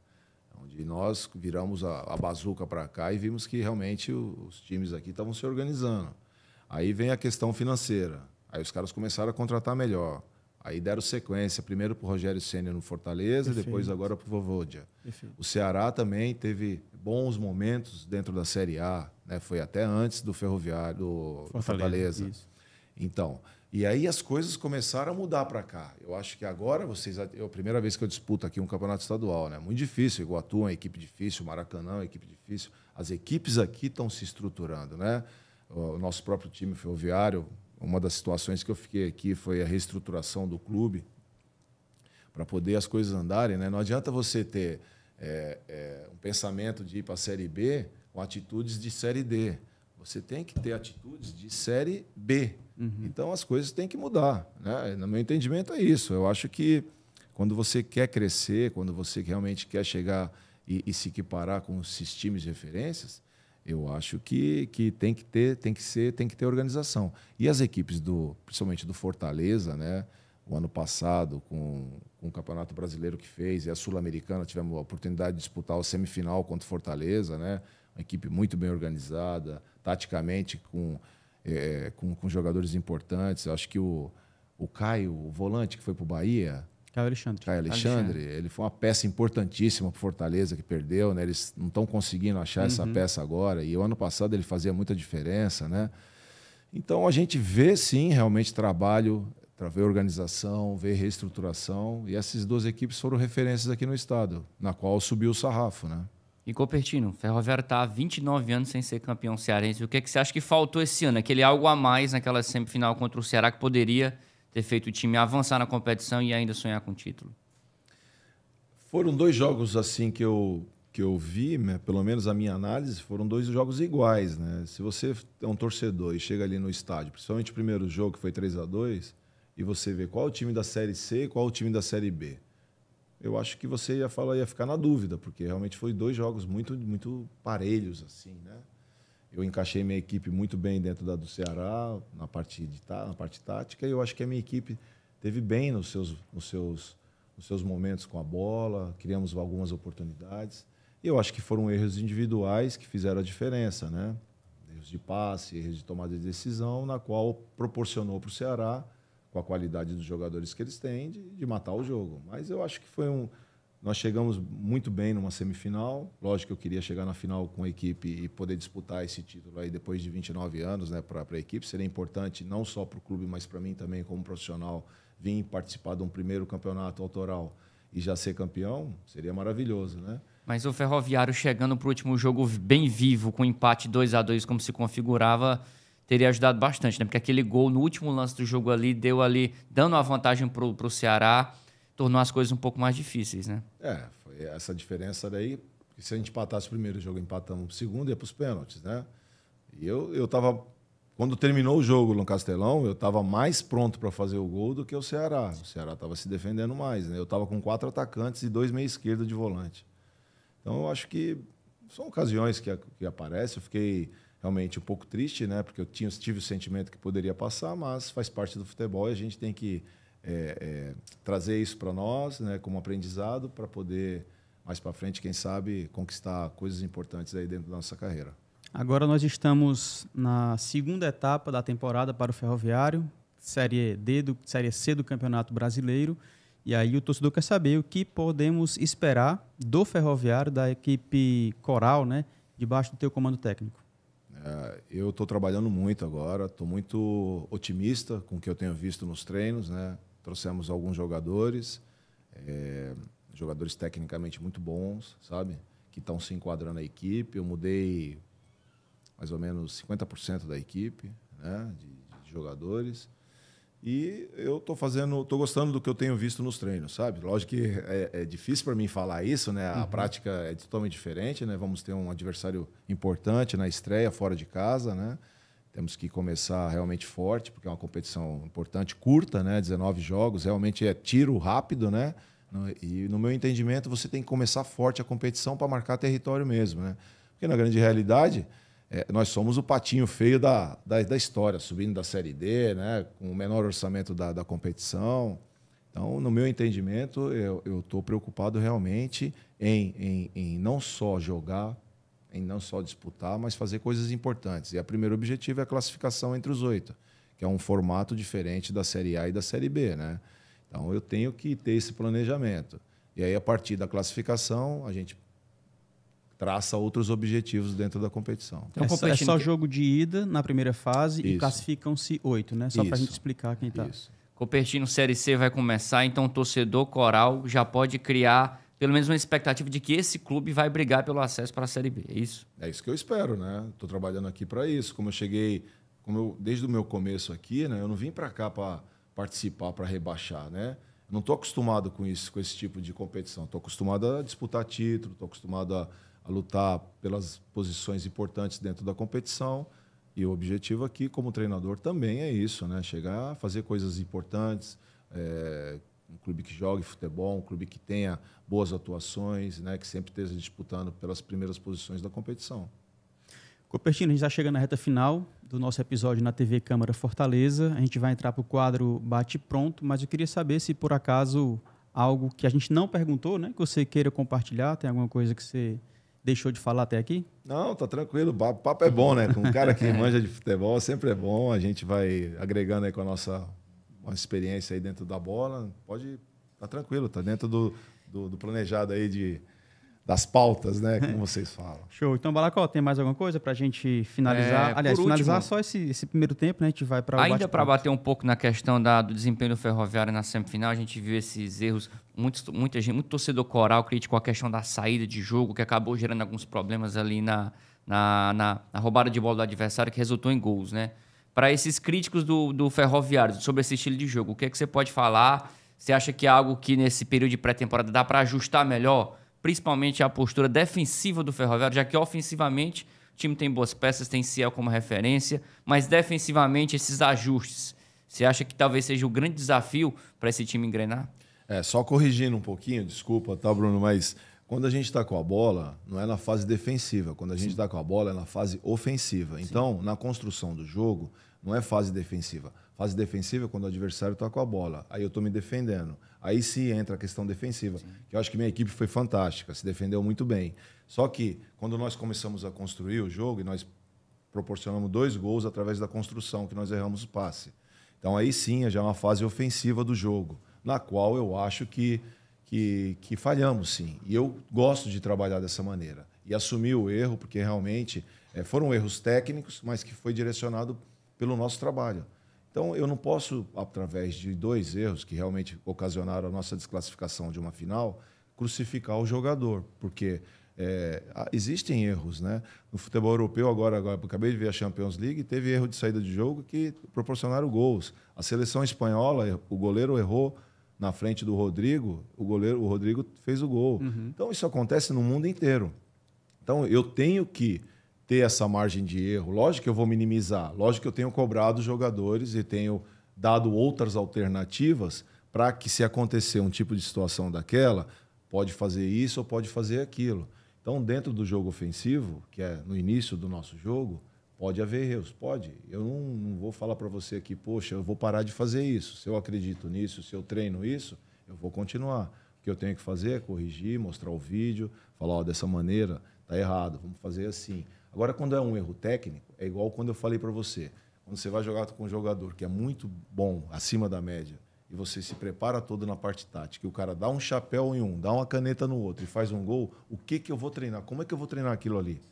Onde nós viramos a, a bazuca para cá e vimos que realmente os times aqui estavam se organizando. Aí vem a questão financeira. Aí os caras começaram a contratar melhor Aí deram sequência, primeiro para o Rogério Senna no Fortaleza, Perfeito. depois agora para o Vovodia. O Ceará também teve bons momentos dentro da Série A, né? foi até antes do Ferroviário, do Fortaleza. Fortaleza. Então, e aí as coisas começaram a mudar para cá. Eu acho que agora vocês. É a primeira vez que eu disputo aqui um campeonato estadual, né? Muito difícil. Iguatu é uma equipe difícil, Maracanã é uma equipe difícil. As equipes aqui estão se estruturando, né? O nosso próprio time ferroviário uma das situações que eu fiquei aqui foi a reestruturação do clube para poder as coisas andarem. Né? Não adianta você ter é, é, um pensamento de ir para a Série B com atitudes de Série D. Você tem que ter atitudes de Série B. Uhum. Então as coisas têm que mudar. Né? No meu entendimento é isso. Eu acho que quando você quer crescer, quando você realmente quer chegar e, e se equiparar com esses times de referências, eu acho que, que tem que ter, tem que ser, tem que ter organização. E as equipes do, principalmente do Fortaleza, né? O ano passado, com, com o Campeonato Brasileiro que fez, e a Sul-Americana, tivemos a oportunidade de disputar o semifinal contra o Fortaleza, né? Uma equipe muito bem organizada, taticamente, com, é, com, com jogadores importantes. Eu acho que o, o Caio, o volante que foi para o Bahia, Caio Alexandre. Caio Alexandre, Alexandre, ele foi uma peça importantíssima para Fortaleza que perdeu, né? Eles não estão conseguindo achar uhum. essa peça agora. E o ano passado ele fazia muita diferença, né? Então a gente vê sim realmente trabalho, vê organização, vê reestruturação. E essas duas equipes foram referências aqui no estado, na qual subiu o sarrafo, né? E Copertino, Ferroviário está há 29 anos sem ser campeão cearense. O que, é que você acha que faltou esse ano? Aquele algo a mais naquela semifinal contra o Ceará que poderia ter feito o time avançar na competição e ainda sonhar com o título? Foram dois jogos assim que eu que eu vi, né, pelo menos a minha análise, foram dois jogos iguais, né? Se você é um torcedor e chega ali no estádio, principalmente o primeiro jogo que foi 3 a 2, e você vê qual o time da série C e qual o time da série B, eu acho que você ia falar ia ficar na dúvida, porque realmente foi dois jogos muito muito parelhos assim, né? Eu encaixei minha equipe muito bem dentro da do Ceará, na parte, de, na parte tática, e eu acho que a minha equipe teve bem nos seus, nos, seus, nos seus momentos com a bola, criamos algumas oportunidades. E eu acho que foram erros individuais que fizeram a diferença, né? Erros de passe, erros de tomada de decisão, na qual proporcionou para o Ceará, com a qualidade dos jogadores que eles têm, de, de matar o jogo. Mas eu acho que foi um, nós chegamos muito bem numa semifinal. Lógico que eu queria chegar na final com a equipe e poder disputar esse título aí depois de 29 anos né, para a equipe. Seria importante não só para o clube, mas para mim também como profissional vir participar de um primeiro campeonato autoral e já ser campeão. Seria maravilhoso, né? Mas o Ferroviário chegando para o último jogo bem vivo, com empate 2 a 2 como se configurava, teria ajudado bastante, né? Porque aquele gol no último lance do jogo ali deu ali, dando a vantagem para o Ceará tornou as coisas um pouco mais difíceis, né? É, foi essa diferença daí. Se a gente empatasse o primeiro jogo, empatamos o segundo, ia para os pênaltis, né? E eu, eu tava. Quando terminou o jogo no Castelão, eu estava mais pronto para fazer o gol do que o Ceará. O Ceará estava se defendendo mais, né? Eu estava com quatro atacantes e dois meia esquerda de volante. Então eu acho que são ocasiões que, que aparecem. Eu fiquei realmente um pouco triste, né? Porque eu tinha, tive o sentimento que poderia passar, mas faz parte do futebol e a gente tem que é, é, trazer isso para nós, né, como aprendizado, para poder mais para frente, quem sabe, conquistar coisas importantes aí dentro da nossa carreira. Agora nós estamos na segunda etapa da temporada para o Ferroviário, série D do série C do Campeonato Brasileiro. E aí o torcedor quer saber o que podemos esperar do Ferroviário, da equipe coral, né, debaixo do teu comando técnico. É, eu estou trabalhando muito agora, estou muito otimista com o que eu tenho visto nos treinos, né? Trouxemos alguns jogadores, é, jogadores tecnicamente muito bons, sabe? Que estão se enquadrando na equipe. Eu mudei mais ou menos 50% da equipe, né? De, de jogadores. E eu tô fazendo, tô gostando do que eu tenho visto nos treinos, sabe? Lógico que é, é difícil para mim falar isso, né? A uhum. prática é totalmente diferente, né? Vamos ter um adversário importante na estreia fora de casa, né? Temos que começar realmente forte, porque é uma competição importante, curta, né? 19 jogos, realmente é tiro rápido, né? E no meu entendimento, você tem que começar forte a competição para marcar território mesmo, né? Porque na grande realidade, é, nós somos o patinho feio da, da, da, história, subindo da Série D, né? Com o menor orçamento da, da competição. Então, no meu entendimento, eu estou preocupado realmente em, em, em não só jogar em não só disputar, mas fazer coisas importantes. E o primeiro objetivo é a classificação entre os oito, que é um formato diferente da Série A e da Série B. Né? Então eu tenho que ter esse planejamento. E aí, a partir da classificação, a gente traça outros objetivos dentro da competição. Então, é, é só jogo de ida na primeira fase Isso. e classificam-se oito, né? Só para a gente explicar quem está. Isso. Copertino Série C vai começar, então o torcedor coral já pode criar pelo menos uma expectativa de que esse clube vai brigar pelo acesso para a Série B. É isso? É isso que eu espero, né? Estou trabalhando aqui para isso. Como eu cheguei, como eu, desde o meu começo aqui, né? Eu não vim para cá para participar, para rebaixar, né? Eu não estou acostumado com isso, com esse tipo de competição. Estou acostumado a disputar título, estou acostumado a, a lutar pelas posições importantes dentro da competição. E o objetivo aqui, como treinador, também é isso, né? Chegar a fazer coisas importantes, é, um clube que jogue futebol, um clube que tenha boas atuações, né, que sempre esteja disputando pelas primeiras posições da competição. Copertino, a gente está chegando na reta final do nosso episódio na TV Câmara Fortaleza. A gente vai entrar para o quadro Bate Pronto, mas eu queria saber se por acaso algo que a gente não perguntou, né, que você queira compartilhar, tem alguma coisa que você deixou de falar até aqui? Não, tá tranquilo. O papo é bom, né? Com um cara que manja de futebol sempre é bom. A gente vai agregando aí com a nossa uma experiência aí dentro da bola, pode estar tá tranquilo, tá dentro do, do, do, planejado aí de, das pautas, né? Como é. vocês falam. Show. Então, Balacó, tem mais alguma coisa para a gente finalizar? É, Aliás, finalizar só esse, esse, primeiro tempo, né? A gente vai para Ainda para bater um pouco na questão da, do desempenho do Ferroviário na semifinal, a gente viu esses erros, muito, muita gente, muito torcedor coral criticou a questão da saída de jogo, que acabou gerando alguns problemas ali na, na, na, na roubada de bola do adversário, que resultou em gols, né? para esses críticos do, do Ferroviário sobre esse estilo de jogo? O que é que você pode falar? Você acha que é algo que nesse período de pré-temporada dá para ajustar melhor? Principalmente a postura defensiva do Ferroviário, já que ofensivamente o time tem boas peças, tem Ciel como referência, mas defensivamente esses ajustes. Você acha que talvez seja o grande desafio para esse time engrenar? É, só corrigindo um pouquinho, desculpa, tá, Bruno, mas quando a gente está com a bola, não é na fase defensiva. Quando a gente está com a bola, é na fase ofensiva. Sim. Então, na construção do jogo, não é fase defensiva. Fase defensiva é quando o adversário está com a bola. Aí eu estou me defendendo. Aí sim entra a questão defensiva, que eu acho que minha equipe foi fantástica, se defendeu muito bem. Só que, quando nós começamos a construir o jogo, e nós proporcionamos dois gols através da construção, que nós erramos o passe. Então, aí sim, já é uma fase ofensiva do jogo, na qual eu acho que que, que falhamos, sim. E eu gosto de trabalhar dessa maneira. E assumir o erro, porque realmente é, foram erros técnicos, mas que foi direcionado pelo nosso trabalho. Então, eu não posso, através de dois erros que realmente ocasionaram a nossa desclassificação de uma final, crucificar o jogador, porque é, existem erros, né? No futebol europeu, agora, agora, acabei de ver a Champions League, teve erro de saída de jogo que proporcionaram gols. A seleção espanhola, o goleiro errou na frente do Rodrigo, o goleiro, o Rodrigo fez o gol. Uhum. Então isso acontece no mundo inteiro. Então eu tenho que ter essa margem de erro. Lógico que eu vou minimizar, lógico que eu tenho cobrado jogadores e tenho dado outras alternativas para que se acontecer um tipo de situação daquela, pode fazer isso ou pode fazer aquilo. Então dentro do jogo ofensivo, que é no início do nosso jogo, Pode haver erros, pode. Eu não, não vou falar para você aqui, poxa, eu vou parar de fazer isso. Se eu acredito nisso, se eu treino isso, eu vou continuar. O que eu tenho que fazer é corrigir, mostrar o vídeo, falar, ó, dessa maneira tá errado, vamos fazer assim. Agora, quando é um erro técnico, é igual quando eu falei para você, quando você vai jogar com um jogador que é muito bom, acima da média, e você se prepara todo na parte tática, e o cara dá um chapéu em um, dá uma caneta no outro e faz um gol, o que, que eu vou treinar? Como é que eu vou treinar aquilo ali?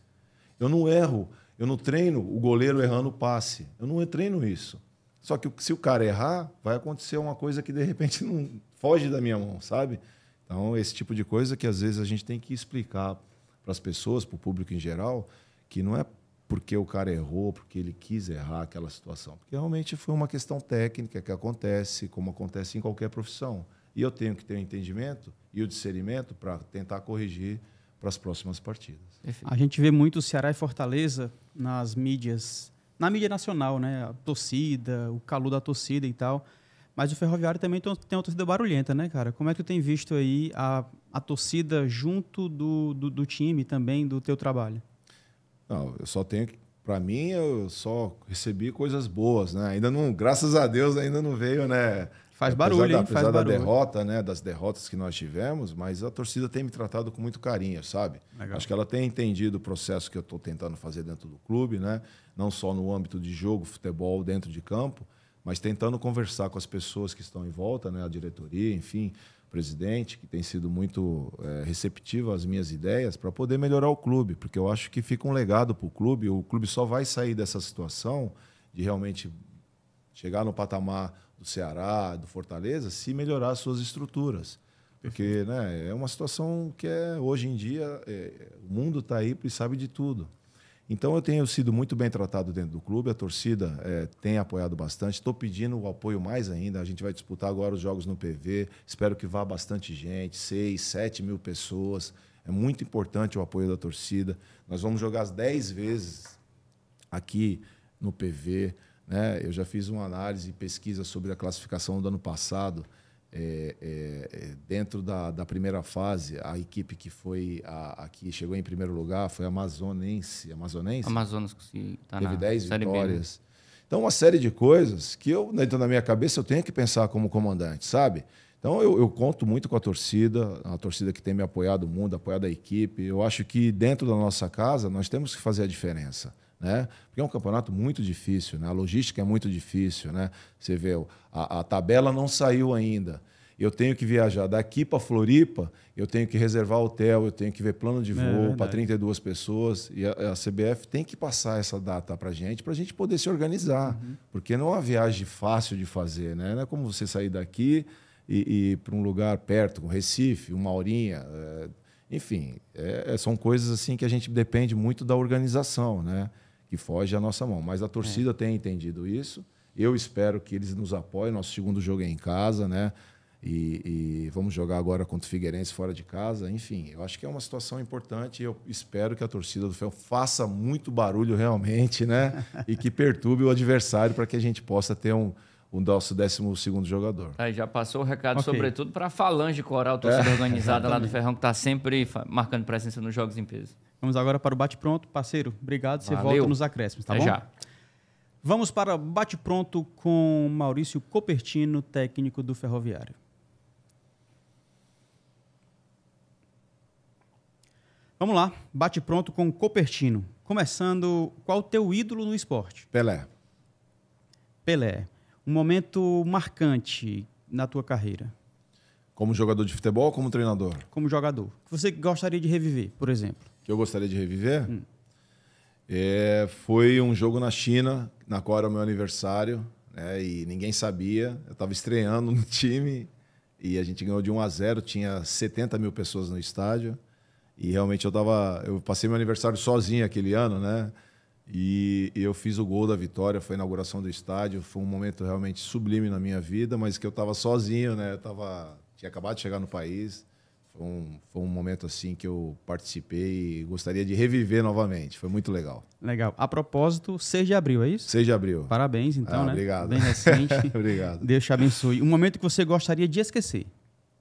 Eu não erro eu não treino o goleiro errando o passe. Eu não treino isso. Só que se o cara errar, vai acontecer uma coisa que de repente não foge da minha mão, sabe? Então, esse tipo de coisa que às vezes a gente tem que explicar para as pessoas, para o público em geral, que não é porque o cara errou, porque ele quis errar aquela situação. Porque realmente foi uma questão técnica que acontece, como acontece em qualquer profissão. E eu tenho que ter o um entendimento e o um discernimento para tentar corrigir para as próximas partidas. A gente vê muito Ceará e Fortaleza nas mídias, na mídia nacional, né? A torcida, o calor da torcida e tal. Mas o Ferroviário também tem uma torcida barulhenta, né, cara? Como é que tu tem visto aí a, a torcida junto do, do, do time também, do teu trabalho? Não, eu só tenho que para mim eu só recebi coisas boas, né? Ainda não, graças a Deus ainda não veio, né? Faz apesar barulho, da, hein? Apesar Faz da barulho. derrota, né? Das derrotas que nós tivemos, mas a torcida tem me tratado com muito carinho, sabe? Legal. Acho que ela tem entendido o processo que eu estou tentando fazer dentro do clube, né? Não só no âmbito de jogo, futebol, dentro de campo, mas tentando conversar com as pessoas que estão em volta, né? A diretoria, enfim, o presidente, que tem sido muito é, receptivo às minhas ideias, para poder melhorar o clube, porque eu acho que fica um legado para o clube. O clube só vai sair dessa situação de realmente chegar no patamar do Ceará, do Fortaleza, se melhorar suas estruturas. Porque né, é uma situação que é, hoje em dia é, o mundo está aí e sabe de tudo. Então eu tenho sido muito bem tratado dentro do clube, a torcida é, tem apoiado bastante. Estou pedindo o apoio mais ainda. A gente vai disputar agora os jogos no PV. Espero que vá bastante gente, 6, 7 mil pessoas. É muito importante o apoio da torcida. Nós vamos jogar 10 vezes aqui no PV. Né? Eu já fiz uma análise e pesquisa sobre a classificação do ano passado. É, é, é, dentro da, da, primeira fase, a equipe que foi a, a, que chegou em primeiro lugar foi a Amazonense. Amazonense? Amazonas que tá teve 10 vitórias. B, né? Então, uma série de coisas que eu, dentro né, da minha cabeça, eu tenho que pensar como comandante, sabe? Então, eu, eu conto muito com a torcida, a torcida que tem me apoiado, o mundo, apoiado a equipe. Eu acho que dentro da nossa casa, nós temos que fazer a diferença né? Porque é um campeonato muito difícil, né? A logística é muito difícil, né? Você vê, a, a tabela não saiu ainda. Eu tenho que viajar daqui para Floripa, eu tenho que reservar hotel, eu tenho que ver plano de é voo é para 32 pessoas. E a, a, CBF tem que passar essa data para gente, para a gente poder se organizar. Uhum. Porque não é uma viagem fácil de fazer, né? Não é como você sair daqui e, e para um lugar perto, com Recife, uma horinha. É, enfim, é, é, são coisas assim que a gente depende muito da organização, né? que foge à nossa mão. Mas a torcida é. tem entendido isso. Eu espero que eles nos apoiem. Nosso segundo jogo é em casa, né? E, e, vamos jogar agora contra o Figueirense fora de casa. Enfim, eu acho que é uma situação importante e eu espero que a torcida do Fel faça muito barulho realmente, né? E que perturbe o adversário para que a gente possa ter um, o nosso 12 jogador. Aí já passou o recado, okay. sobretudo, para a Falange Coral, torcida é, organizada exatamente. lá do Ferrão, que está sempre marcando presença nos Jogos em Peso. Vamos agora para o bate-pronto. Parceiro, obrigado. Você Valeu. volta nos acréscimos, tá é bom? Já. Vamos para bate-pronto com Maurício Copertino, técnico do Ferroviário. Vamos lá, bate-pronto com Copertino. Começando, qual o teu ídolo no esporte? Pelé. Pelé. Um momento marcante na tua carreira? Como jogador de futebol ou como treinador? Como jogador. O Que você gostaria de reviver, por exemplo? que eu gostaria de reviver hum. é, foi um jogo na China, na qual era o meu aniversário, né, e ninguém sabia. Eu estava estreando no time e a gente ganhou de 1 a 0, tinha 70 mil pessoas no estádio. E realmente eu tava. Eu passei meu aniversário sozinho aquele ano, né? E, e eu fiz o gol da vitória, foi a inauguração do estádio, foi um momento realmente sublime na minha vida, mas que eu estava sozinho, né? Eu tava, tinha acabado de chegar no país, foi um, foi um momento assim que eu participei e gostaria de reviver novamente. Foi muito legal. Legal. A propósito, 6 de abril, é isso? 6 de abril. Parabéns, então, ah, né? Obrigado. Bem recente. obrigado. Deus te abençoe. Um momento que você gostaria de esquecer.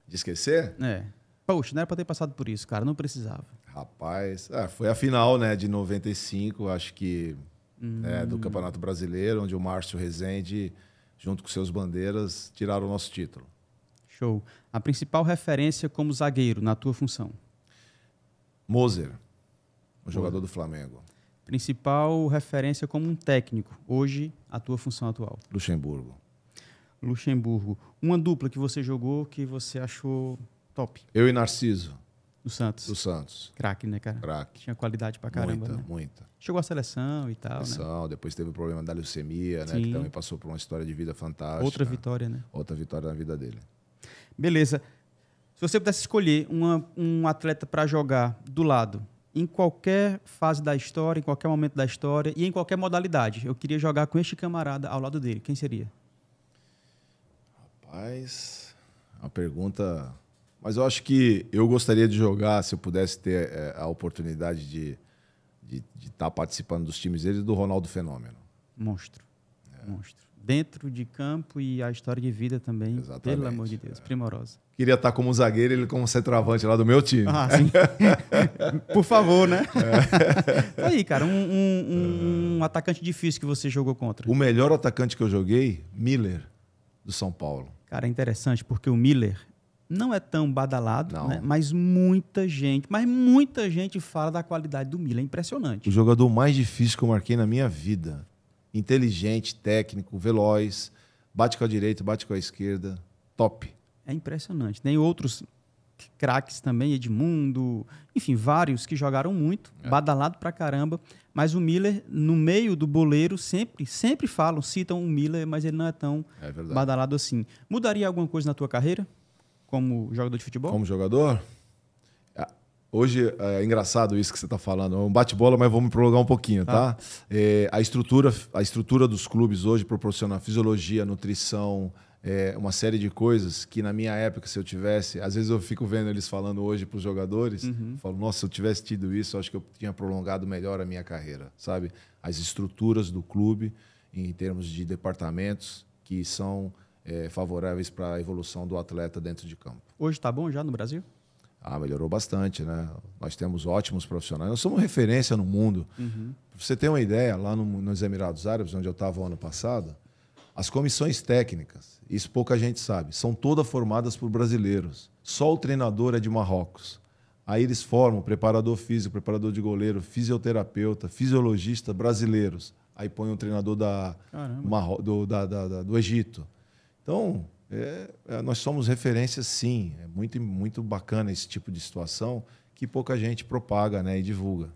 De esquecer? É. Poxa, não era para ter passado por isso, cara. Não precisava. Rapaz, ah, foi a final, né? De 95, acho que. Né, hum. do Campeonato Brasileiro, onde o Márcio Rezende, junto com seus bandeiras, tiraram o nosso título. Show. A principal referência como zagueiro na tua função? Moser, o jogador do Flamengo. Principal referência como um técnico, hoje a tua função atual? Luxemburgo. Luxemburgo. Uma dupla que você jogou que você achou top? Eu e Narciso. Do Santos. Do Santos. Craque, né, cara? Craque. Tinha qualidade pra caramba. Muita, né? muita. Chegou à seleção e tal. Né? Seleção, né? depois teve o problema da leucemia, Sim. né? Que também passou por uma história de vida fantástica. Outra vitória, né? Outra vitória na vida dele. Beleza. Se você pudesse escolher uma, um atleta para jogar do lado, em qualquer fase da história, em qualquer momento da história e em qualquer modalidade, eu queria jogar com este camarada ao lado dele. Quem seria? Rapaz, uma pergunta. Mas eu acho que eu gostaria de jogar, se eu pudesse ter é, a oportunidade de estar de, de tá participando dos times dele, do Ronaldo Fenômeno. Monstro. É. Monstro dentro de campo e a história de vida também, Exatamente. pelo amor de Deus, é. primorosa. Queria estar como zagueiro ele como centroavante lá do meu time. Ah, sim. Por favor, né? É. Tá aí, cara, um, um, um atacante difícil que você jogou contra. O melhor atacante que eu joguei, Miller, do São Paulo. Cara, é interessante, porque o Miller não é tão badalado, né? mas muita gente, mas muita gente fala da qualidade do Miller. É impressionante. O jogador mais difícil que eu marquei na minha vida inteligente, técnico, veloz, bate com a direita, bate com a esquerda, top. É impressionante. Tem outros craques também, Edmundo, enfim, vários que jogaram muito, é. badalado pra caramba, mas o Miller, no meio do boleiro, sempre, sempre falam, citam o Miller, mas ele não é tão é badalado assim. Mudaria alguma coisa na tua carreira como jogador de futebol? Como jogador? Hoje, é, é engraçado isso que você está falando. É um bate-bola, mas vamos prolongar um pouquinho, tá? Ah. É, a, estrutura, a estrutura dos clubes hoje proporciona fisiologia, nutrição, é, uma série de coisas que na minha época, se eu tivesse... Às vezes eu fico vendo eles falando hoje para os jogadores. Uhum. Falo, nossa, se eu tivesse tido isso, acho que eu tinha prolongado melhor a minha carreira, sabe? As estruturas do clube, em termos de departamentos, que são... É, favoráveis para a evolução do atleta dentro de campo. Hoje está bom já no Brasil? Ah, melhorou bastante, né? Nós temos ótimos profissionais. Nós somos referência no mundo. Uhum. Pra você ter uma ideia, lá no, nos Emirados Árabes, onde eu estava ano passado, as comissões técnicas, isso pouca gente sabe, são todas formadas por brasileiros. Só o treinador é de Marrocos. Aí eles formam preparador físico, preparador de goleiro, fisioterapeuta, fisiologista brasileiros. Aí põe um treinador da, Marro, do, da, da, da, do Egito. Então, é, é, nós somos referência, sim. É muito, muito bacana esse tipo de situação que pouca gente propaga né, e divulga.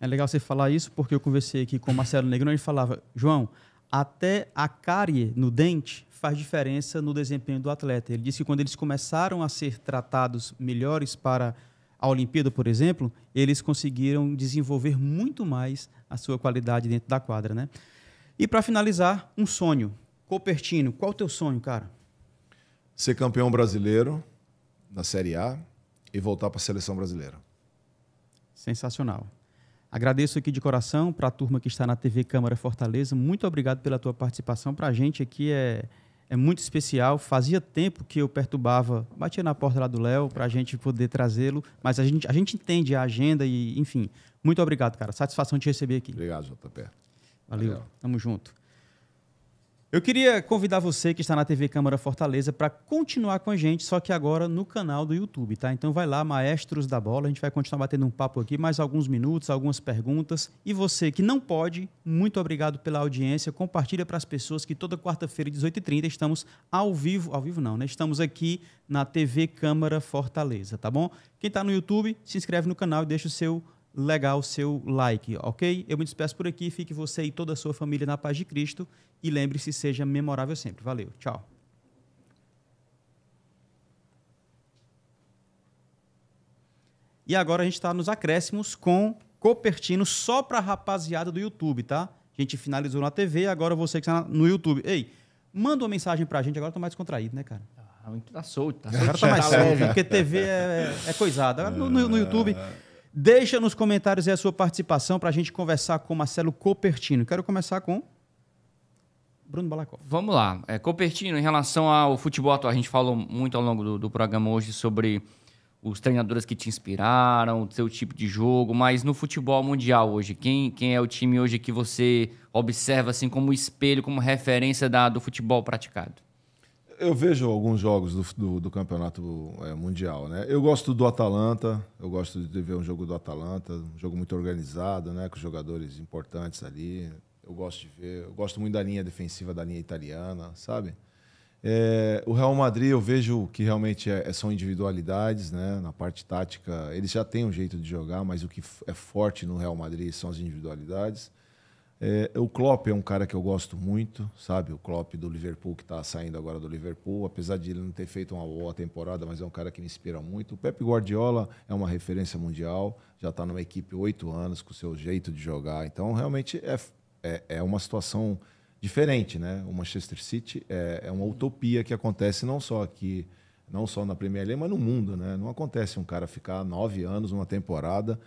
É legal você falar isso, porque eu conversei aqui com o Marcelo Negrão e ele falava, João, até a cárie no dente faz diferença no desempenho do atleta. Ele disse que quando eles começaram a ser tratados melhores para a Olimpíada, por exemplo, eles conseguiram desenvolver muito mais a sua qualidade dentro da quadra, né? E para finalizar, um sonho. Copertino, qual o teu sonho, cara? ser campeão brasileiro na Série A e voltar para a seleção brasileira. Sensacional. Agradeço aqui de coração para a turma que está na TV Câmara Fortaleza. Muito obrigado pela tua participação. Para a gente aqui é, é muito especial. Fazia tempo que eu perturbava, batia na porta lá do Léo para a gente poder trazê-lo, mas a gente, a gente entende a agenda e, enfim. Muito obrigado, cara. Satisfação te receber aqui. Obrigado, JP. Valeu. Valeu. Tamo junto. Eu queria convidar você que está na TV Câmara Fortaleza para continuar com a gente, só que agora no canal do YouTube, tá? Então vai lá, Maestros da Bola, a gente vai continuar batendo um papo aqui, mais alguns minutos, algumas perguntas. E você que não pode, muito obrigado pela audiência. Compartilha para as pessoas que toda quarta-feira, 18h30, estamos ao vivo, ao vivo não, né? Estamos aqui na TV Câmara Fortaleza, tá bom? Quem está no YouTube, se inscreve no canal e deixa o seu legal o seu like, ok? Eu me despeço por aqui, fique você e toda a sua família na paz de Cristo e lembre-se, seja memorável sempre. Valeu, tchau. E agora a gente está nos acréscimos com Copertino só para a rapaziada do YouTube, tá? A gente finalizou na TV, agora você que está no YouTube. Ei, manda uma mensagem para a gente, agora eu tô mais descontraído, né, cara? Ah, tá solto, tá solto. Agora tá mais tá solto, porque TV é, é coisada. Agora no, no, no YouTube... Deixa nos comentários aí a sua participação para a gente conversar com Marcelo Copertino. Quero começar com Bruno Balacó. Vamos lá. É, Copertino, em relação ao futebol atual, a gente falou muito ao longo do, do programa hoje sobre os treinadores que te inspiraram, o seu tipo de jogo, mas no futebol mundial hoje, quem, quem é o time hoje que você observa assim como espelho, como referência da, do futebol praticado? eu vejo alguns jogos do, do, do campeonato é, mundial, né? Eu gosto do Atalanta, eu gosto de ver um jogo do Atalanta, um jogo muito organizado, né? Com jogadores importantes ali. Eu gosto de ver, eu gosto muito da linha defensiva da linha italiana, sabe? É, o Real Madrid eu vejo que realmente é, é são individualidades, né? Na parte tática, eles já têm um jeito de jogar, mas o que é forte no Real Madrid são as individualidades. É, o Klopp é um cara que eu gosto muito, sabe? O Klopp do Liverpool, que está saindo agora do Liverpool, apesar de ele não ter feito uma boa temporada, mas é um cara que me inspira muito. O Pep Guardiola é uma referência mundial, já está numa equipe oito anos, com o seu jeito de jogar. Então, realmente, é, é, é, uma situação diferente, né? O Manchester City é, é uma utopia que acontece não só aqui, não só na Premier League, mas no mundo, né? Não acontece um cara ficar nove anos, uma temporada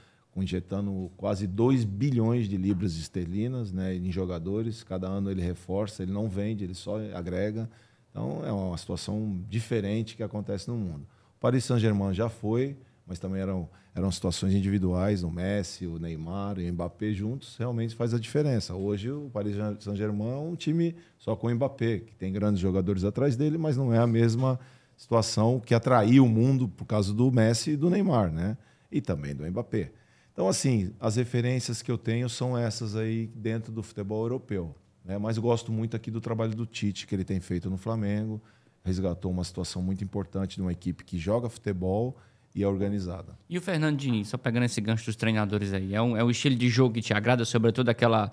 injetando quase 2 bilhões de libras esterlinas né, em jogadores. Cada ano ele reforça, ele não vende, ele só agrega. Então é uma situação diferente que acontece no mundo. O Paris Saint-Germain já foi, mas também eram, eram situações individuais, o Messi, o Neymar e o Mbappé juntos, realmente faz a diferença. Hoje o Paris Saint-Germain é um time só com o Mbappé, que tem grandes jogadores atrás dele, mas não é a mesma situação que atraiu o mundo por causa do Messi e do Neymar, né? E também do Mbappé. Então, assim, as referências que eu tenho são essas aí dentro do futebol europeu. Né? Mas gosto muito aqui do trabalho do Tite, que ele tem feito no Flamengo. Resgatou uma situação muito importante de uma equipe que joga futebol e é organizada. E o Fernando Diniz, só pegando esse gancho dos treinadores aí, é um, é um estilo de jogo que te agrada, sobretudo aquela,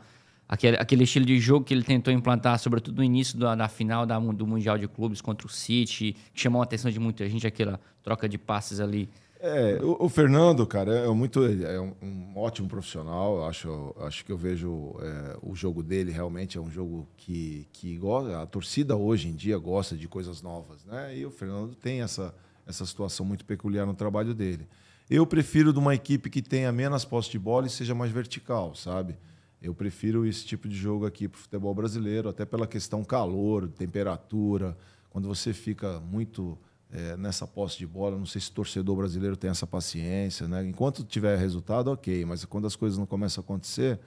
aquele, aquele estilo de jogo que ele tentou implantar, sobretudo no início da, da final da, do Mundial de Clubes contra o City, que chamou a atenção de muita gente, aquela troca de passes ali é, o, o, Fernando, cara, é muito é um, um, ótimo profissional. Acho, acho que eu vejo é, o jogo dele realmente é um jogo que, que a torcida hoje em dia gosta de coisas novas, né? E o Fernando tem essa, essa situação muito peculiar no trabalho dele. Eu prefiro de uma equipe que tenha menos posse de bola e seja mais vertical, sabe? Eu prefiro esse tipo de jogo aqui para o futebol brasileiro, até pela questão calor, temperatura. Quando você fica muito é, nessa posse de bola. Não sei se o torcedor brasileiro tem essa paciência. Né? Enquanto tiver resultado, ok. Mas quando as coisas não começam a acontecer,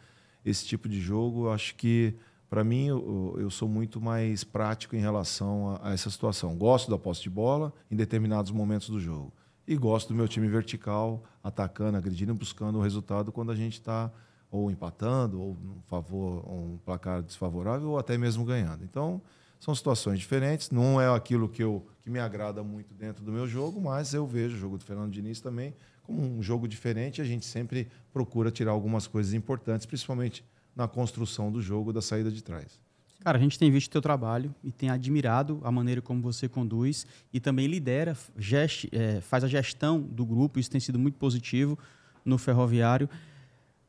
esse tipo de jogo, acho que, para mim, eu, eu, sou muito mais prático em relação a, a essa situação. Gosto da posse de bola em determinados momentos do jogo. E gosto do meu time vertical, atacando, agredindo e buscando o resultado quando a gente está ou empatando, ou um favor, um placar desfavorável, ou até mesmo ganhando. Então, são situações diferentes, não é aquilo que, eu, que me agrada muito dentro do meu jogo, mas eu vejo o jogo do Fernando Diniz também como um jogo diferente. A gente sempre procura tirar algumas coisas importantes, principalmente na construção do jogo, da saída de trás. Cara, a gente tem visto o teu trabalho e tem admirado a maneira como você conduz e também lidera, geste é, faz a gestão do grupo. Isso tem sido muito positivo no Ferroviário.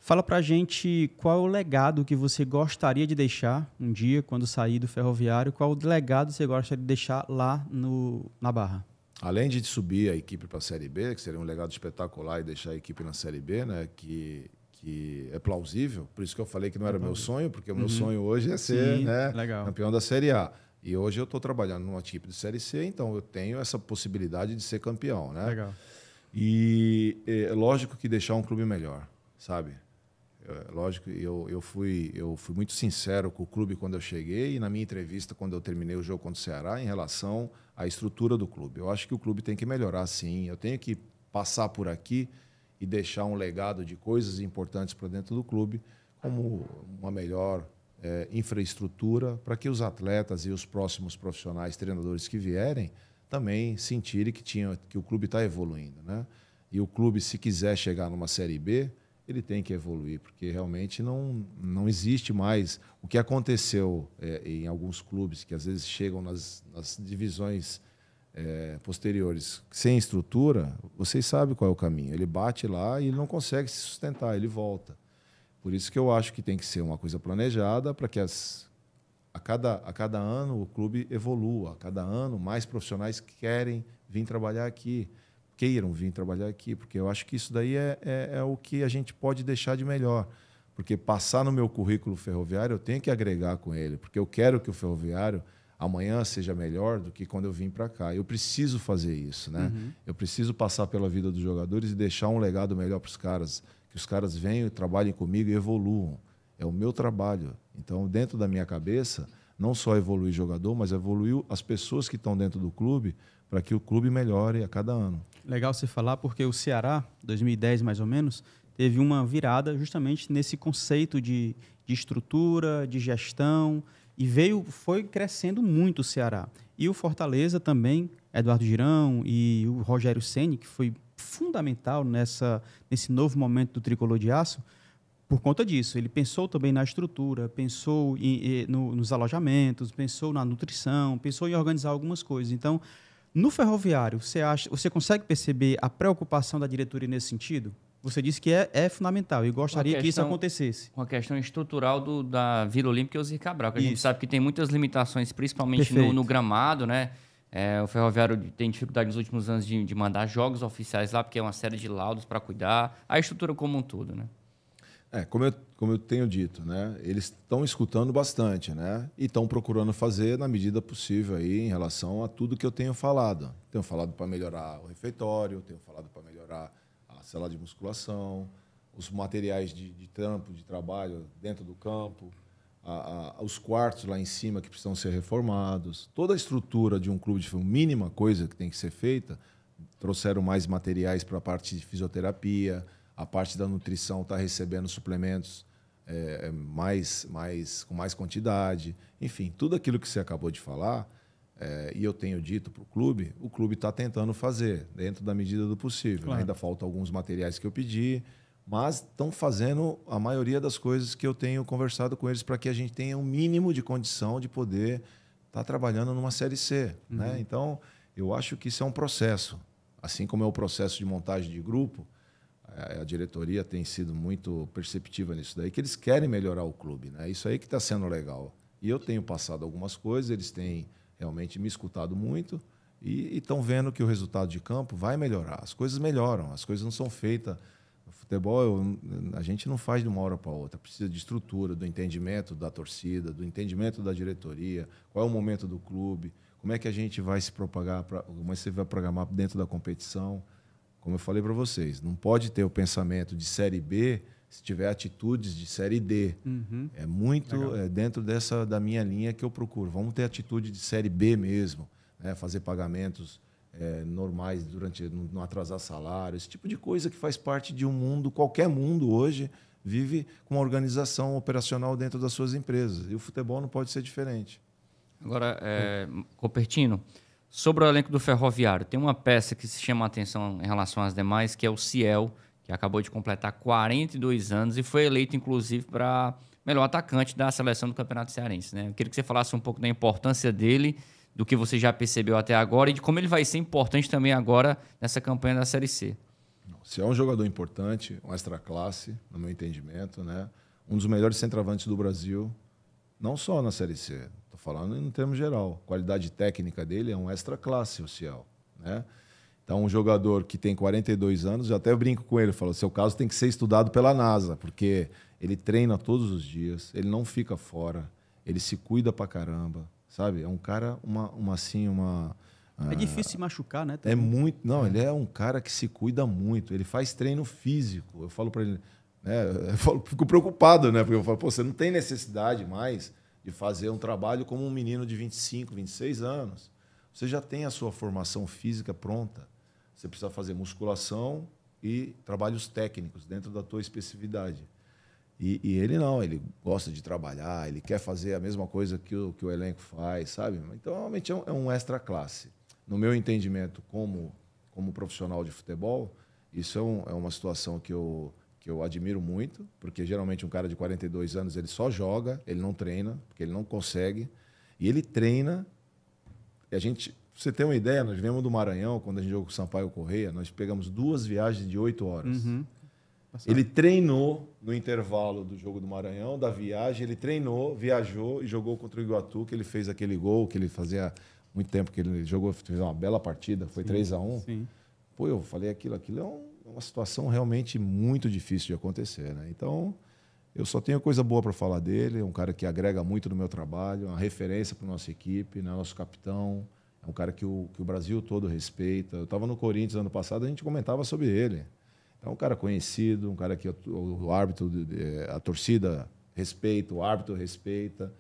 Fala pra gente qual é o legado que você gostaria de deixar um dia quando sair do ferroviário, qual o legado você gostaria de deixar lá no, na Barra? Além de subir a equipe para a Série B, que seria um legado espetacular e deixar a equipe na Série B, né, que, que é plausível, por isso que eu falei que não era é meu sonho, porque o uhum. meu sonho hoje é ser Sim, né, legal. campeão da Série A. E hoje eu estou trabalhando numa equipe de Série C, então eu tenho essa possibilidade de ser campeão. Né? Legal. E é lógico que deixar um clube melhor, sabe? É, lógico, eu, eu, fui, eu fui muito sincero com o clube quando eu cheguei e na minha entrevista, quando eu terminei o jogo contra o Ceará, em relação à estrutura do clube. Eu acho que o clube tem que melhorar, sim. Eu tenho que passar por aqui e deixar um legado de coisas importantes para dentro do clube, como uma melhor é, infraestrutura, para que os atletas e os próximos profissionais, treinadores que vierem, também sentirem que, tinha, que o clube está evoluindo. Né? E o clube, se quiser chegar numa Série B, ele tem que evoluir, porque realmente não, não existe mais o que aconteceu é, em alguns clubes que às vezes chegam nas, nas divisões é, posteriores sem estrutura, vocês sabem qual é o caminho. Ele bate lá e ele não consegue se sustentar, ele volta. Por isso que eu acho que tem que ser uma coisa planejada para que as, a, cada, a cada ano o clube evolua, a cada ano mais profissionais querem vir trabalhar aqui queiram vir trabalhar aqui, porque eu acho que isso daí é, é, é o que a gente pode deixar de melhor. Porque passar no meu currículo ferroviário, eu tenho que agregar com ele, porque eu quero que o ferroviário amanhã seja melhor do que quando eu vim para cá. Eu preciso fazer isso, né? Uhum. Eu preciso passar pela vida dos jogadores e deixar um legado melhor para os caras, que os caras venham, trabalhem comigo e evoluam. É o meu trabalho. Então, dentro da minha cabeça, não só evoluir jogador, mas evoluir as pessoas que estão dentro do clube para que o clube melhore a cada ano legal você falar, porque o Ceará, 2010 mais ou menos, teve uma virada justamente nesse conceito de, de estrutura, de gestão, e veio, foi crescendo muito o Ceará. E o Fortaleza também, Eduardo Girão e o Rogério Ceni, que foi fundamental nessa, nesse novo momento do tricolor de aço, por conta disso. Ele pensou também na estrutura, pensou em, em, no, nos alojamentos, pensou na nutrição, pensou em organizar algumas coisas. Então, no ferroviário, você, acha, você consegue perceber a preocupação da diretoria nesse sentido? Você disse que é, é fundamental e gostaria questão, que isso acontecesse. Uma questão estrutural do, da Vila Olímpica e Osir Cabral, que a isso. gente sabe que tem muitas limitações, principalmente no, no, gramado, né? É, o Ferroviário tem dificuldade nos últimos anos de, de mandar jogos oficiais lá, porque é uma série de laudos para cuidar, a estrutura como um todo, né? É, como eu, como eu tenho dito, né? Eles estão escutando bastante, né? E estão procurando fazer na medida possível aí em relação a tudo que eu tenho falado. Tenho falado para melhorar o refeitório, tenho falado para melhorar a sala de musculação, os materiais de, de trampo, de trabalho dentro do campo, a, a, os quartos lá em cima que precisam ser reformados. Toda a estrutura de um clube de futebol, mínima coisa que tem que ser feita, trouxeram mais materiais para a parte de fisioterapia, a parte da nutrição está recebendo suplementos é, é, mais, mais, com mais quantidade. Enfim, tudo aquilo que você acabou de falar, é, e eu tenho dito para o clube, o clube está tentando fazer, dentro da medida do possível. Né? Claro. Ainda faltam alguns materiais que eu pedi, mas estão fazendo a maioria das coisas que eu tenho conversado com eles para que a gente tenha um mínimo de condição de poder estar tá trabalhando numa Série C. Né? Uhum. Né? Então, eu acho que isso é um processo. Assim como é o processo de montagem de grupo, a diretoria tem sido muito perceptiva nisso daí, que eles querem melhorar o clube. Né? Isso aí que está sendo legal. E eu tenho passado algumas coisas, eles têm realmente me escutado muito e estão vendo que o resultado de campo vai melhorar. As coisas melhoram, as coisas não são feitas. O futebol eu, a gente não faz de uma hora para outra. Precisa de estrutura, do entendimento da torcida, do entendimento da diretoria, qual é o momento do clube, como é que a gente vai se propagar, pra, como é que você vai programar dentro da competição. Como eu falei para vocês, não pode ter o pensamento de série B se tiver atitudes de série D. Uhum. É muito é dentro dessa da minha linha que eu procuro. Vamos ter atitude de série B mesmo, né? fazer pagamentos é, normais durante não atrasar salário, esse tipo de coisa que faz parte de um mundo, qualquer mundo hoje vive com uma organização operacional dentro das suas empresas. E o futebol não pode ser diferente. Agora, é, Copertino, Sobre o elenco do Ferroviário, tem uma peça que se chama a atenção em relação às demais, que é o Ciel, que acabou de completar 42 anos e foi eleito, inclusive, para melhor atacante da seleção do Campeonato Cearense. Né? Eu queria que você falasse um pouco da importância dele, do que você já percebeu até agora e de como ele vai ser importante também agora nessa campanha da Série C. Se é um jogador importante, um extra classe, no meu entendimento, né? um dos melhores centroavantes do Brasil, não só na Série C, falando em termo geral. A qualidade técnica dele é um extra classe o Ciel, né? Então, um jogador que tem 42 anos, eu até brinco com ele, falo, seu caso tem que ser estudado pela NASA, porque ele treina todos os dias, ele não fica fora, ele se cuida pra caramba, sabe? É um cara, uma, uma assim, uma... É ah, difícil se machucar, né? É também. É muito... Não, é. ele é um cara que se cuida muito, ele faz treino físico. Eu falo para ele... Né? Eu falo, fico preocupado, né? Porque eu falo, pô, você não tem necessidade mais de fazer um trabalho como um menino de 25, 26 anos. Você já tem a sua formação física pronta. Você precisa fazer musculação e trabalhos técnicos dentro da tua especificidade. E, e, ele não, ele gosta de trabalhar, ele quer fazer a mesma coisa que o, que o elenco faz, sabe? Então, realmente é um, é um extra classe. No meu entendimento, como, como profissional de futebol, isso é, um, é uma situação que eu, que eu admiro muito, porque geralmente um cara de 42 anos ele só joga, ele não treina, porque ele não consegue. E ele treina. E a gente, pra você ter uma ideia, nós viemos do Maranhão, quando a gente jogou com o Sampaio Correia, nós pegamos duas viagens de oito horas. Uhum. Ele treinou no intervalo do jogo do Maranhão, da viagem, ele treinou, viajou e jogou contra o Iguatu, que ele fez aquele gol que ele fazia muito tempo que ele jogou, fez uma bela partida, foi 3 a 1 Pô, eu falei aquilo, aquilo é um é uma situação realmente muito difícil de acontecer. Né? Então, eu só tenho coisa boa para falar dele. É um cara que agrega muito no meu trabalho, é uma referência para nossa equipe, né? nosso capitão. É um cara que o, que o Brasil todo respeita. Eu estava no Corinthians ano passado, a gente comentava sobre ele. É um cara conhecido, um cara que o, árbitro, eh, a torcida respeita, o árbitro respeita.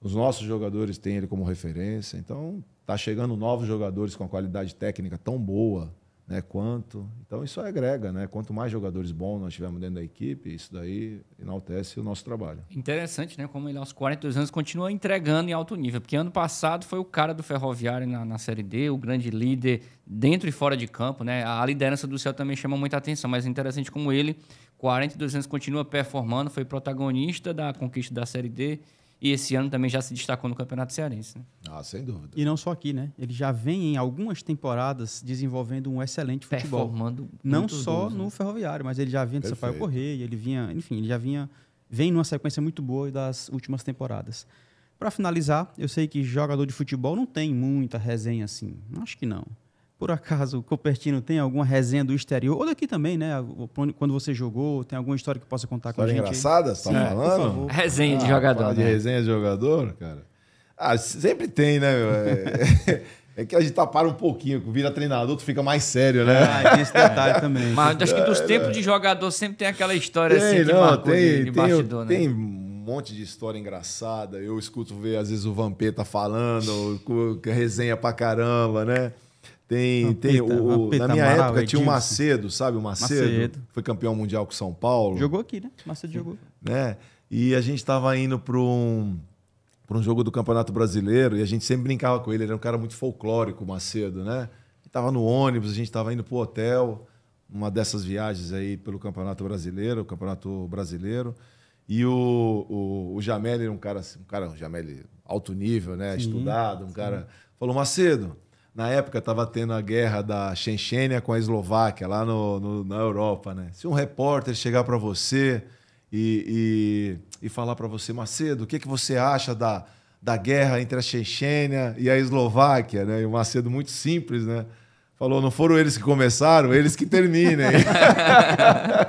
Os nossos jogadores têm ele como referência. Então, tá chegando novos jogadores com a qualidade técnica tão boa né, quanto. Então isso agrega, né? Quanto mais jogadores bons nós tivermos dentro da equipe, isso daí enaltece o nosso trabalho. Interessante, né? Como ele aos 42 anos continua entregando em alto nível, porque ano passado foi o cara do Ferroviário na, na Série D, o grande líder dentro e fora de campo, né? A liderança do céu também chama muita atenção, mas é interessante como ele, 42 anos, continua performando, foi protagonista da conquista da Série D, e esse ano também já se destacou no Campeonato Cearense. Né? Ah, sem dúvida. E não só aqui, né? Ele já vem em algumas temporadas desenvolvendo um excelente futebol. Performando não só no né? Ferroviário, mas ele já vinha de Sampaio Correia, ele vinha, enfim, ele já vinha vem numa sequência muito boa das últimas temporadas. Para finalizar, eu sei que jogador de futebol não tem muita resenha assim. Acho que não. Por acaso o Copertino tem alguma resenha do exterior? Ou daqui também, né? Quando você jogou, tem alguma história que possa contar história com a gente? engraçada, você tá Sim, falando? Resenha de ah, jogador. De né? resenha de jogador, cara. Ah, sempre tem, né? É, é que a gente tapara tá, um pouquinho, vira treinador, tu fica mais sério, né? Ah, tem esse detalhe também. Mas acho que dos é, tempos né? de jogador sempre tem aquela história assim, tem, assim que não, tem, de, de tem, bastidor, tem, né? Tem um monte de história engraçada. Eu escuto ver, às vezes, o Vampeta falando, resenha pra caramba, né? Tem, tem o, na minha época tinha o Macedo, sabe? O Macedo, Macedo, foi campeão mundial com São Paulo. Jogou aqui, né? Macedo jogou. Né? E a gente estava indo para um para um jogo do Campeonato Brasileiro e a gente sempre brincava com ele, ele era um cara muito folclórico, o Macedo, né? estava no ônibus, a gente estava indo para o hotel, uma dessas viagens aí pelo Campeonato Brasileiro, o Campeonato Brasileiro. E o, o, o Jamel era um cara, assim, um cara, um Jamel alto nível, né? Sim, Estudado, um cara. Falou, Macedo, na época estava tendo a guerra da Chechênia com a Eslováquia, lá no, no na Europa, né? Se um repórter chegar para você e, e, e falar para você, Macedo, o que, que você acha da, da guerra entre a Chechênia e a Eslováquia, né? E o Macedo muito simples, né? Falou, não foram eles que começaram, eles que terminem.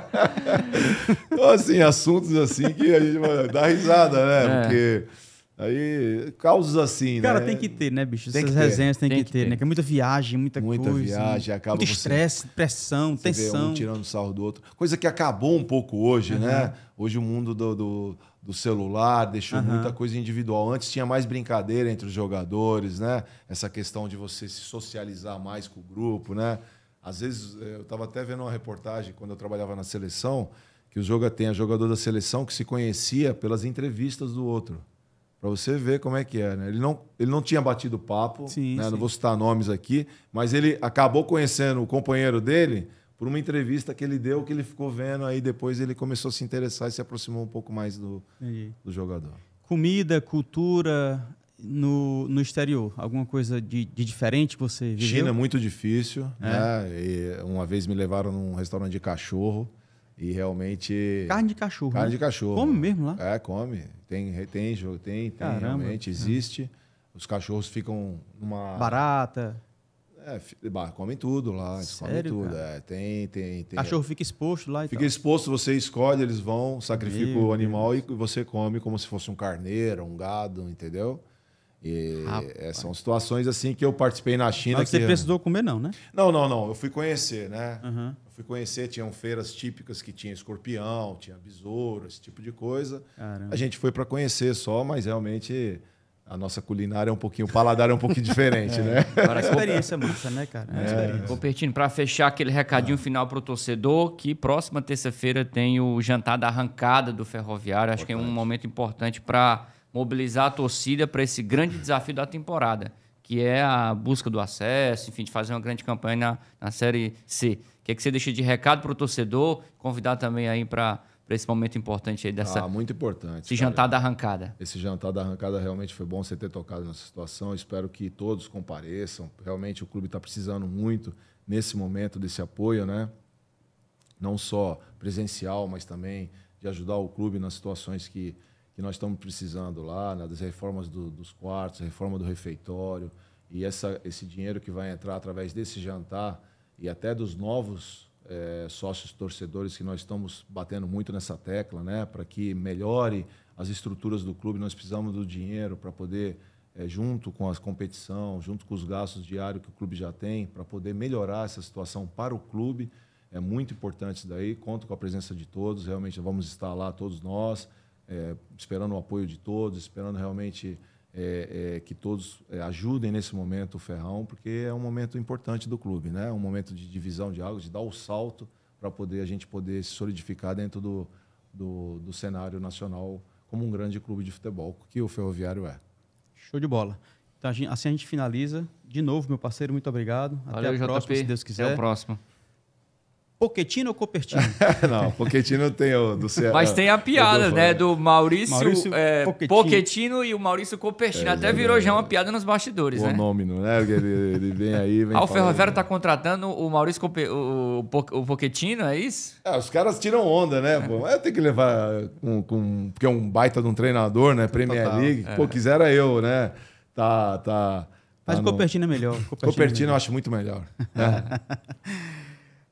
então, assim, assuntos assim que a gente vai dar risada, né? É. Porque Aí, causas assim, né? Cara, né? tem que ter, né, bicho? Tem Essas resenhas tem, tem, que, que ter, ter, né? Que é muita viagem, muita, muita coisa. Muita né? viagem, acaba Muito estresse, pressão, tensão. um tirando sarro do outro. Coisa que acabou um pouco hoje, uhum. né? Hoje o mundo do, do, do celular deixou uhum. muita coisa individual. Antes tinha mais brincadeira entre os jogadores, né? Essa questão de você se socializar mais com o grupo, né? Às vezes, eh, eu estava até vendo uma reportagem quando eu trabalhava na seleção, que o jogo tem a jogador da seleção que se conhecia pelas entrevistas do outro. Para você ver como é que é, né? Ele não, ele não tinha batido papo, sim, né? sim. não vou citar nomes aqui, mas ele acabou conhecendo o companheiro dele por uma entrevista que ele deu, que ele ficou vendo, aí depois ele começou a se interessar e se aproximou um pouco mais do, do jogador. Comida, cultura no, no exterior, alguma coisa de, de diferente que você viveu? China é muito difícil, é. né? E uma vez me levaram num restaurante de cachorro, e realmente. Carne de cachorro. Carne né? de cachorro. Come mesmo lá? É, come. Tem, tem, tem, tem Caramba. realmente, é. existe. Os cachorros ficam numa. Barata. É, comem tudo lá, eles Sério, comem tudo. É, tem, tem, tem. Cachorro fica exposto lá e Fica tal. exposto, você escolhe, eles vão, sacrifica o animal Deus. e você come como se fosse um carneiro, um gado, entendeu? E é, Rapaz. são situações assim que eu participei na China. Mas que... você precisou comer, não, né? Não, não, não. Eu fui conhecer, né? Uhum fui conhecer, tinham feiras típicas que tinha escorpião, tinha besouro, esse tipo de coisa. Caramba. A gente foi para conhecer só, mas realmente a nossa culinária é um pouquinho, o paladar é um pouquinho diferente, é, né? Agora a experiência é massa, né, cara? É, é. Experiência. para fechar aquele recadinho ah. final para o torcedor, que próxima terça-feira tem o jantar da arrancada do Ferroviário. Importante. Acho que é um momento importante para mobilizar a torcida para esse grande desafio da temporada, que é a busca do acesso, enfim, de fazer uma grande campanha na, na Série C. O que, é que você deixa de recado para o torcedor? Convidar também aí para esse momento importante aí dessa. Ah, muito importante. Esse cara. jantar da arrancada. Esse jantar da arrancada realmente foi bom você ter tocado nessa situação. espero que todos compareçam. Realmente o clube está precisando muito nesse momento desse apoio, né? Não só presencial, mas também de ajudar o clube nas situações que, que nós estamos precisando lá, né? das reformas do, dos quartos, reforma do refeitório. E essa, esse dinheiro que vai entrar através desse jantar e até dos novos é, sócios torcedores que nós estamos batendo muito nessa tecla, né? Para que melhore as estruturas do clube, nós precisamos do dinheiro para poder, é, junto com as competição, junto com os gastos diários que o clube já tem, para poder melhorar essa situação para o clube. É muito importante isso daí. Conto com a presença de todos. Realmente vamos estar lá todos nós, é, esperando o apoio de todos, esperando realmente é, é, que todos é, ajudem nesse momento o Ferrão, porque é um momento importante do clube, né? um momento de divisão de águas, de dar o salto para poder a gente poder se solidificar dentro do, do, do, cenário nacional como um grande clube de futebol, que o Ferroviário é. Show de bola. Então, assim a gente finaliza. De novo, meu parceiro, muito obrigado. Valeu, Até a JP. próxima, se Deus quiser. Até o próximo. Poquetino ou Copertino? não, Poquetino tem o do Ceará. Mas tem a piada, né? Do Maurício, Maurício é, Poquetino. e o Maurício Copertino. É, Até virou é já uma piada nos bastidores, o né? O nome, não é? Porque ele, ele vem aí. Vem ah, o Ferrovero tá contratando o Maurício Cope, o, o Poquetino, é isso? É, os caras tiram onda, né? Pô? É. Eu tenho que levar com, com. Porque é um baita de um treinador, né? Premier Total, League. É. Pô, quisera eu, né? Tá. tá mas tá o Copertino no... é melhor. Copertino, Copertino é melhor. eu acho muito melhor. É.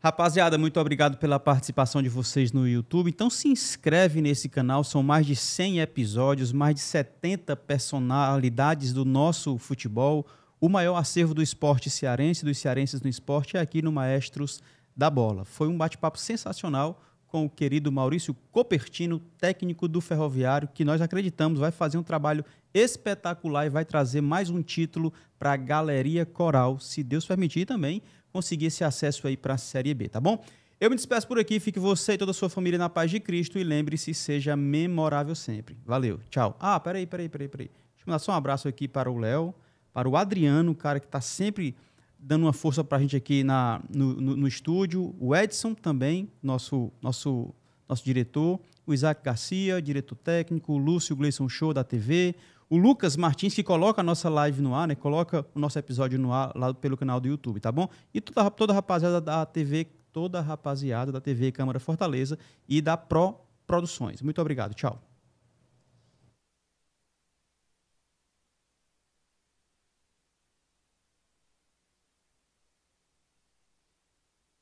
Rapaziada, muito obrigado pela participação de vocês no YouTube. Então se inscreve nesse canal, são mais de 100 episódios, mais de 70 personalidades do nosso futebol. O maior acervo do esporte cearense, dos cearenses no esporte, é aqui no Maestros da Bola. Foi um bate-papo sensacional com o querido Maurício Copertino, técnico do Ferroviário, que nós acreditamos vai fazer um trabalho espetacular e vai trazer mais um título para a Galeria Coral, se Deus permitir também conseguir esse acesso aí para a Série B, tá bom? Eu me despeço por aqui, fique você e toda a sua família na paz de Cristo e lembre-se, seja memorável sempre. Valeu, tchau. Ah, peraí, peraí, peraí, peraí. Deixa eu mandar só um abraço aqui para o Léo, para o Adriano, cara que está sempre dando uma força para a gente aqui na, no, no, no, estúdio. O Edson também, nosso, nosso, nosso diretor. O Isaac Garcia, diretor técnico. O Lúcio Gleison Show da TV o Lucas Martins, que coloca a nossa live no ar, né? Coloca o nosso episódio no ar lá pelo canal do YouTube, tá bom? E toda, toda a rapaziada da TV, toda a rapaziada da TV Câmara Fortaleza e da Pro Produções. Muito obrigado, tchau.